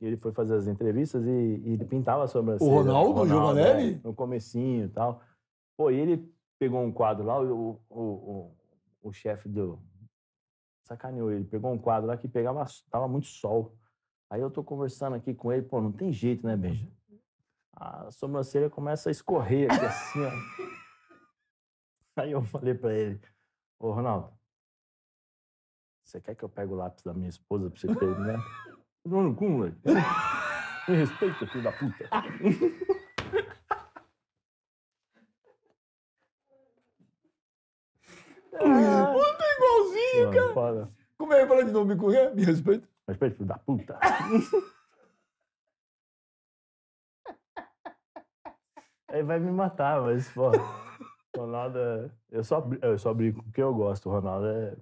Ele foi fazer as entrevistas e, e ele pintava a sobrancelha. O Ronaldo, o Giovanelli? Né? No comecinho e tal. Pô, e ele pegou um quadro lá, o, o, o, o chefe do, sacaneou ele. Pegou um quadro lá que pegava, tava muito sol. Aí eu tô conversando aqui com ele, pô, não tem jeito, né, Benja? A sobrancelha começa a escorrer aqui assim, ó. Aí eu falei para ele, ô Ronaldo, você quer que eu pegue o lápis da minha esposa pra você ter, né? Não, não, como, velho? Me respeita, filho da puta. Puta igualzinho, cara. Como é que fala é de me correr? Me respeita. Mas peraí, filho da puta. Aí vai me matar, mas, pô, Ronaldo é... Eu só, eu só brinco porque eu gosto. O Ronaldo é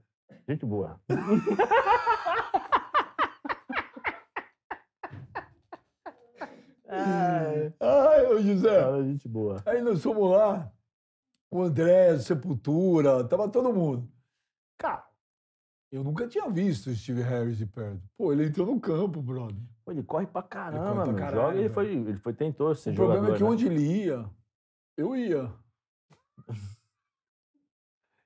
gente boa. Ai, Ai ô José. Ronaldo é gente boa. Aí nós fomos lá, o André, Sepultura, tava todo mundo. Cara, eu nunca tinha visto o Steve Harris de perto. Pô, ele entrou no campo, brother. Pô, ele corre pra caramba, ele, pra caralho, joga, ele foi, ele foi tentou ser o jogador. O problema é que né? onde ele ia, eu ia.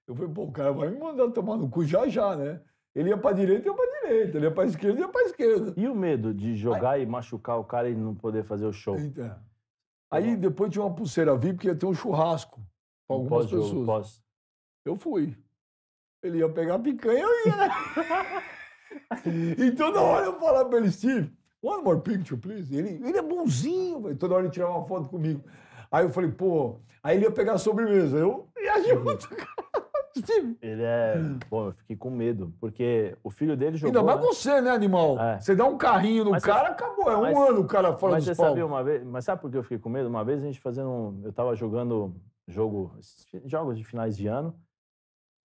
Eu falei, pô, o cara vai me mandar tomar no cu já já, né? Ele ia pra direita, e ia pra direita. Ele ia pra esquerda, e ia pra esquerda. E o medo de jogar Aí... e machucar o cara e não poder fazer o show? Então. É. Aí depois tinha uma pulseira VIP, porque ia ter um churrasco pra algumas pessoas. Pós. Eu fui. Ele ia pegar a picanha, eu ia, né? e então, toda hora eu falava pra ele, Steve, one more picture, please. Ele, ele é bonzinho, véio. toda hora ele tirava uma foto comigo. Aí eu falei, pô, aí ele ia pegar a sobremesa. Eu ia junto, cara. Steve. Ele é. Bom, eu fiquei com medo, porque o filho dele jogou. Ainda mais né? você, né, animal? É. Você dá um carrinho no mas cara, você... acabou. É um ano o cara fora mas dos você Sabia uma vez... Mas sabe por que eu fiquei com medo? Uma vez a gente fazendo. Eu tava jogando jogo, jogos de finais de ano.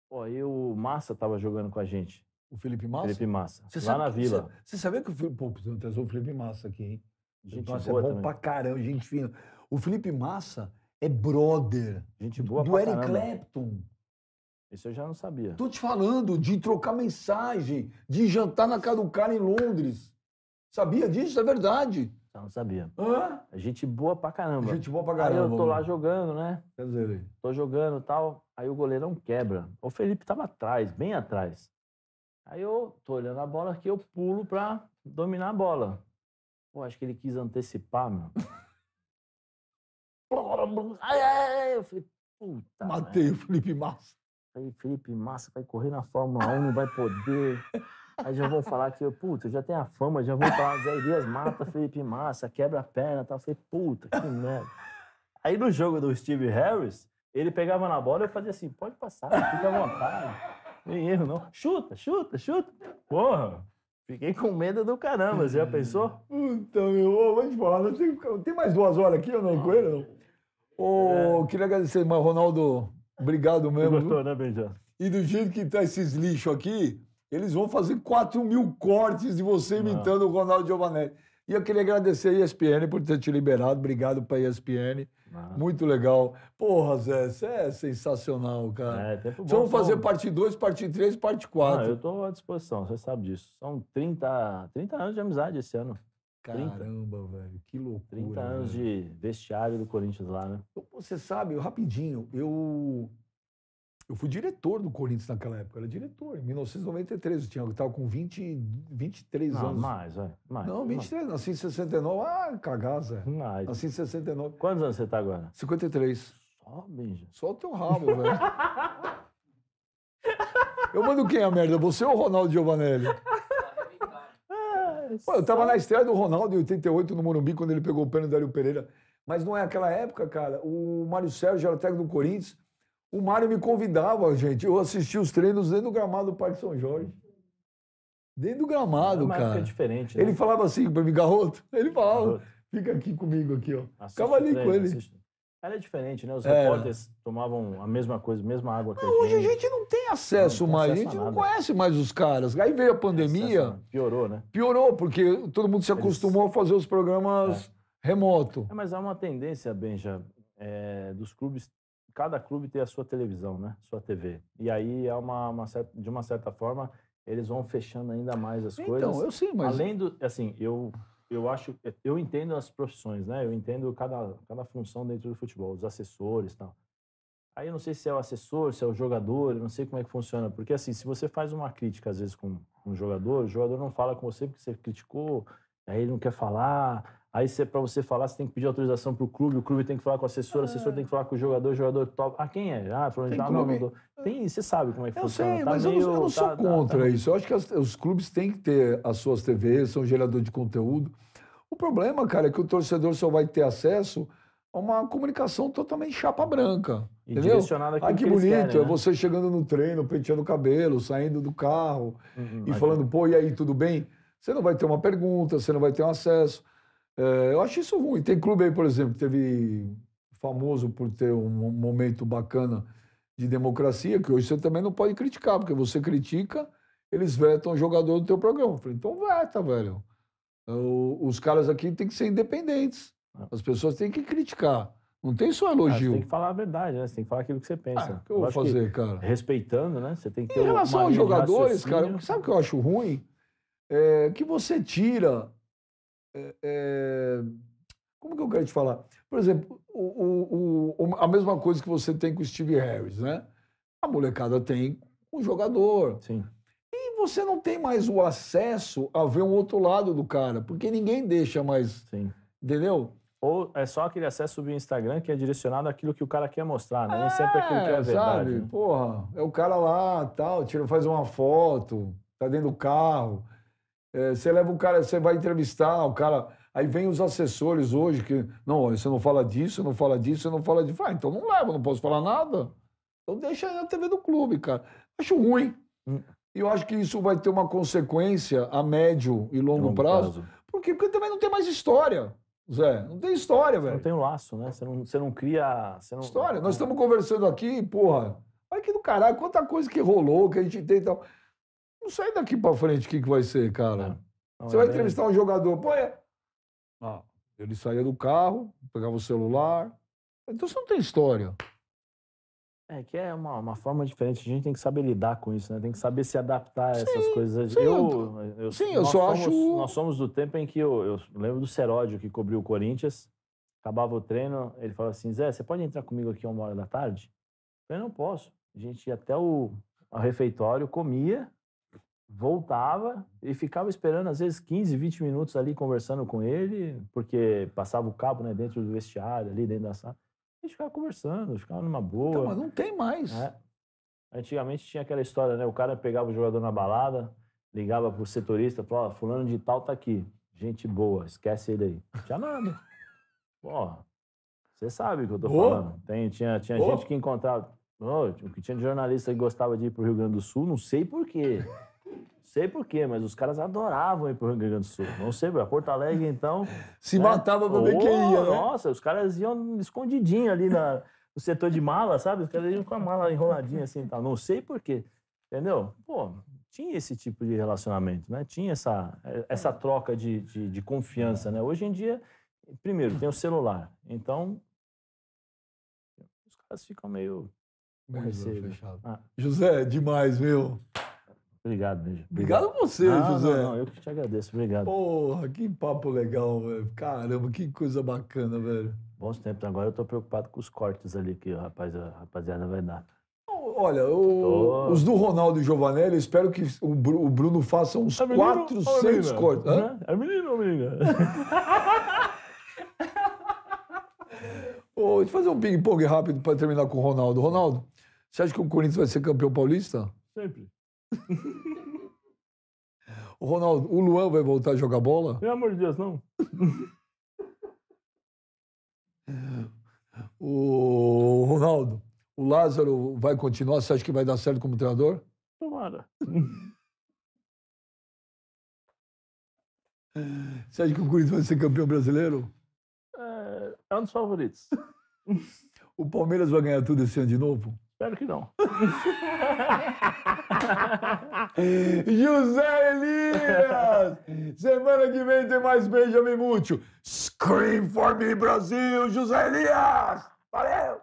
Pô, e o Massa tava jogando com a gente. O Felipe Massa? Felipe Massa. lá sabe, na Vila. Você, sabia que o Felipe... Pô, o Felipe Massa aqui, hein? Gente Nossa, é boa é bom também. pra caramba, gente fina. O Felipe Massa é brother. Gente boa Do pra Eric caramba. Clapton. Isso eu já não sabia. Tô te falando de trocar mensagem, de jantar na casa do cara em Londres. Sabia disso? É verdade. Eu não sabia. Hã? É gente boa pra caramba. Gente boa pra caramba. Aí eu tô lá jogando, né? Quer dizer, tô jogando e tal. Aí o goleirão quebra. O Felipe estava atrás, bem atrás. Aí eu tô olhando a bola aqui, eu pulo para dominar a bola. Pô, acho que ele quis antecipar, meu. ai, ai, ai, eu falei, puta. Matei o Felipe Massa. Aí Felipe Massa vai correr na Fórmula 1, não vai poder. Aí já vão falar que, eu, puta, já tem a fama, já vou falar, Zé Elias mata Felipe Massa, quebra a perna e tal. Eu falei, puta, que merda. Aí no jogo do Steve Harris, ele pegava na bola e eu fazia assim: pode passar, fica à vontade. Nem erro, não. Chuta, chuta, chuta. Porra, fiquei com medo do caramba. Você já pensou? Então, meu, vou te falar, não tem, tem mais duas horas aqui ou não, não. com ele? Não? Oh, é. Queria agradecer, mas Ronaldo, obrigado mesmo. Você gostou, né, Benjamin? E do jeito que tá esses lixos aqui, eles vão fazer 4 mil cortes de você ah. imitando não. o Ronaldo Giovanelli. E eu queria agradecer a ESPN por ter te liberado. Obrigado pra ESPN. Ah. Muito legal. Porra, Zé, você é sensacional, cara. É, tempo bom. Vamos fazer parte 2, parte 3, parte 4. Ah, eu tô à disposição, você sabe disso. São 30, 30 anos de amizade esse ano. 30. Caramba, velho, que loucura. 30 anos velho. de vestiário do Corinthians lá, né? Você sabe, rapidinho, eu eu fui diretor do Corinthians naquela época, eu era diretor, em 1993. Eu tinha, eu estava com 20, 23 não, anos. Mais, é. Mais, não, 23, ah, mais. nasci em 69. Ah, cagaza. Mais. Nasci em 69. Quantos anos você está agora? 53. Só, Benja. Só o teu rabo, velho. eu mando quem é a merda? Você ou o Ronaldo Giovanelli? Ah, Pô, eu estava na estreia do Ronaldo em 88 no Morumbi, quando ele pegou o pênalti do Dario Pereira. Mas não é aquela época, cara. O Mário Sérgio era técnico do Corinthians. O Mário me convidava, gente. Eu assistia os treinos dentro do gramado do Parque São Jorge. Dentro do gramado, cara. Época diferente, né? Ele falava assim para mim, garoto. Ele falava, garoto. fica aqui comigo aqui, ó. Assiste Ficava ali treino, com ele. Assiste. Era diferente, né? Os é. repórteres tomavam a mesma coisa, a mesma água que não, a gente. Hoje a gente não tem acesso não, não mais, acesso a gente a não conhece mais os caras. Aí veio a pandemia. Piorou, né? Piorou, porque todo mundo se acostumou Eles... a fazer os programas é. remoto. É, mas há uma tendência, Benja, é, dos clubes cada clube ter a sua televisão, né? Sua TV. E aí é uma, uma certa, de uma certa forma eles vão fechando ainda mais as então, coisas. Então, eu sim, mas além do assim, eu eu acho, eu entendo as profissões, né? Eu entendo cada, cada função dentro do futebol, os assessores, tal. Aí eu não sei se é o assessor, se é o jogador, eu não sei como é que funciona, porque assim, se você faz uma crítica às vezes com um jogador, o jogador não fala com você porque você criticou, aí ele não quer falar, Aí você, para você falar, você tem que pedir autorização para o clube, o clube tem que falar com o assessor, o ah. assessor tem que falar com o jogador, o jogador top. Ah, quem é? Ah, fulano de tal, jogador. Tem, você ah, sabe como é que eu funciona. Sei, tá mas meio, eu, não, sou tá, tá, contra tá, isso. Eu acho que as, os clubes têm que ter as suas TVs, são gerador de conteúdo. O problema, cara, é que o torcedor só vai ter acesso a uma comunicação totalmente chapa branca. E entendeu? direcionada aquilo ah, que, que bonito, querem, é né? é você chegando no treino, penteando o cabelo, saindo do carro uhum, e falando, pô, e aí, tudo bem? Você não vai ter uma pergunta, você não vai ter um acesso. É, eu acho isso ruim. Tem clube aí, por exemplo, que teve famoso por ter um momento bacana de democracia, que hoje você também não pode criticar, porque você critica, eles vetam o jogador do teu programa. Eu falei, então veta, velho. Eh, os caras aqui têm que ser independentes. É. As pessoas têm que criticar. Não tem só é, elogio. tem que falar a verdade, né? Você tem que falar aquilo que você ah, pensa. Ah, que eu, eu vou fazer, cara? Respeitando, né? Você tem que ter Em relação aos jogadores, cara, sabe o que eu acho ruim? É que você tira é, como que eu quero te falar? Por exemplo, o, o, o, a mesma coisa que você tem com o Steve Harris, né? A molecada tem um jogador. Sim. E você não tem mais o acesso a ver um outro lado do cara, porque ninguém deixa mais. Sim. Entendeu? Ou é só aquele acesso via Instagram que é direcionado àquilo que o cara quer mostrar, né? É, Nem sempre é aquilo que é, é verdade. Sabe? Né? Porra, é o cara lá, tal, tira, faz uma foto, tá dentro do carro. É, você leva o cara, você vai entrevistar o cara. Aí vem os assessores hoje que, não, você não fala disso, não fala disso, você não fala disso. Ah, então não leva, não posso falar nada. Então deixa aí na TV do clube, cara. Acho ruim. Hum. E eu acho que isso vai ter uma consequência a médio e longo, longo prazo. prazo. Por quê? Porque também não tem mais história. Zé, não tem história, velho. Não tem laço, né? Você não, você não cria. Você não... História. Nós estamos conversando aqui, porra. Olha que do caralho, quanta coisa que rolou, que a gente tem e tal. Então... Não sei daqui pra frente o que, que vai ser, cara. É. Não, você vai é entrevistar um jogador, pô, é... Ah, ele saía do carro, pegava o celular. Então você não tem história. É que é uma, uma forma diferente. A gente tem que saber lidar com isso, né? Tem que saber se adaptar a sim, essas coisas. Sim, eu, eu, sim, eu só somos, acho. Nós somos do tempo em que eu, eu lembro do Seródio que cobriu o Corinthians. Acabava o treino, ele falava assim: Zé, você pode entrar comigo aqui uma hora da tarde? Eu não posso. A gente ia até o refeitório, comia, voltava e ficava esperando às vezes 15, 20 minutos ali conversando com ele, porque passava o cabo né, dentro do vestiário, ali dentro da sala. A gente ficava conversando, ficava numa boa. Então, mas não tem mais. É. Antigamente tinha aquela história, né? O cara pegava o jogador na balada, ligava pro setorista, falava, fulano de tal tá aqui. Gente boa, esquece ele aí. Não tinha nada. Porra, você sabe o que eu tô falando. Tem, tinha tinha gente que encontrava. Oh, o que tinha de jornalista que gostava de ir pro Rio Grande do Sul, não sei por quê sei porquê, mas os caras adoravam ir pro Rio Grande do Sul. Não sei, a Porto Alegre, então. Se né? matava pra ver oh, quem ia. Né? Nossa, os caras iam escondidinho ali na, no setor de mala, sabe? Os caras iam com a mala enroladinha assim e tal. Não sei porquê. Entendeu? Pô, tinha esse tipo de relacionamento, né? Tinha essa, essa troca de, de, de confiança, né? Hoje em dia, primeiro, tem o celular. Então, os caras ficam meio... meio né? fechado. Ah. José, demais, meu. Obrigado, beijo. Né, obrigado a você, José. Não, não, eu que te agradeço, obrigado. Porra, que papo legal, velho. Caramba, que coisa bacana, velho. Bons tempos. Agora eu tô preocupado com os cortes ali que o rapaz, a rapaziada vai dar. Olha, o, os do Ronaldo e Giovanelli, espero que o, o Bruno faça uns é menino, 400 cortes. É menino ou menina? oh, deixa eu fazer um ping-pong rápido para terminar com o Ronaldo. Ronaldo, você acha que o Corinthians vai ser campeão paulista? Sempre. O Ronaldo, o Luan vai voltar a jogar bola? Pelo amor de Deus, não. o Ronaldo, o Lázaro vai continuar? Você acha que vai dar certo como treinador? Tomara. Você acha que o Corinthians vai ser campeão brasileiro? É, é um dos favoritos. o Palmeiras vai ganhar tudo esse ano de novo? Espero que não. José Elias! Semana que vem tem mais Benjamin Múcio. Scream for me, Brasil! José Elias! Valeu!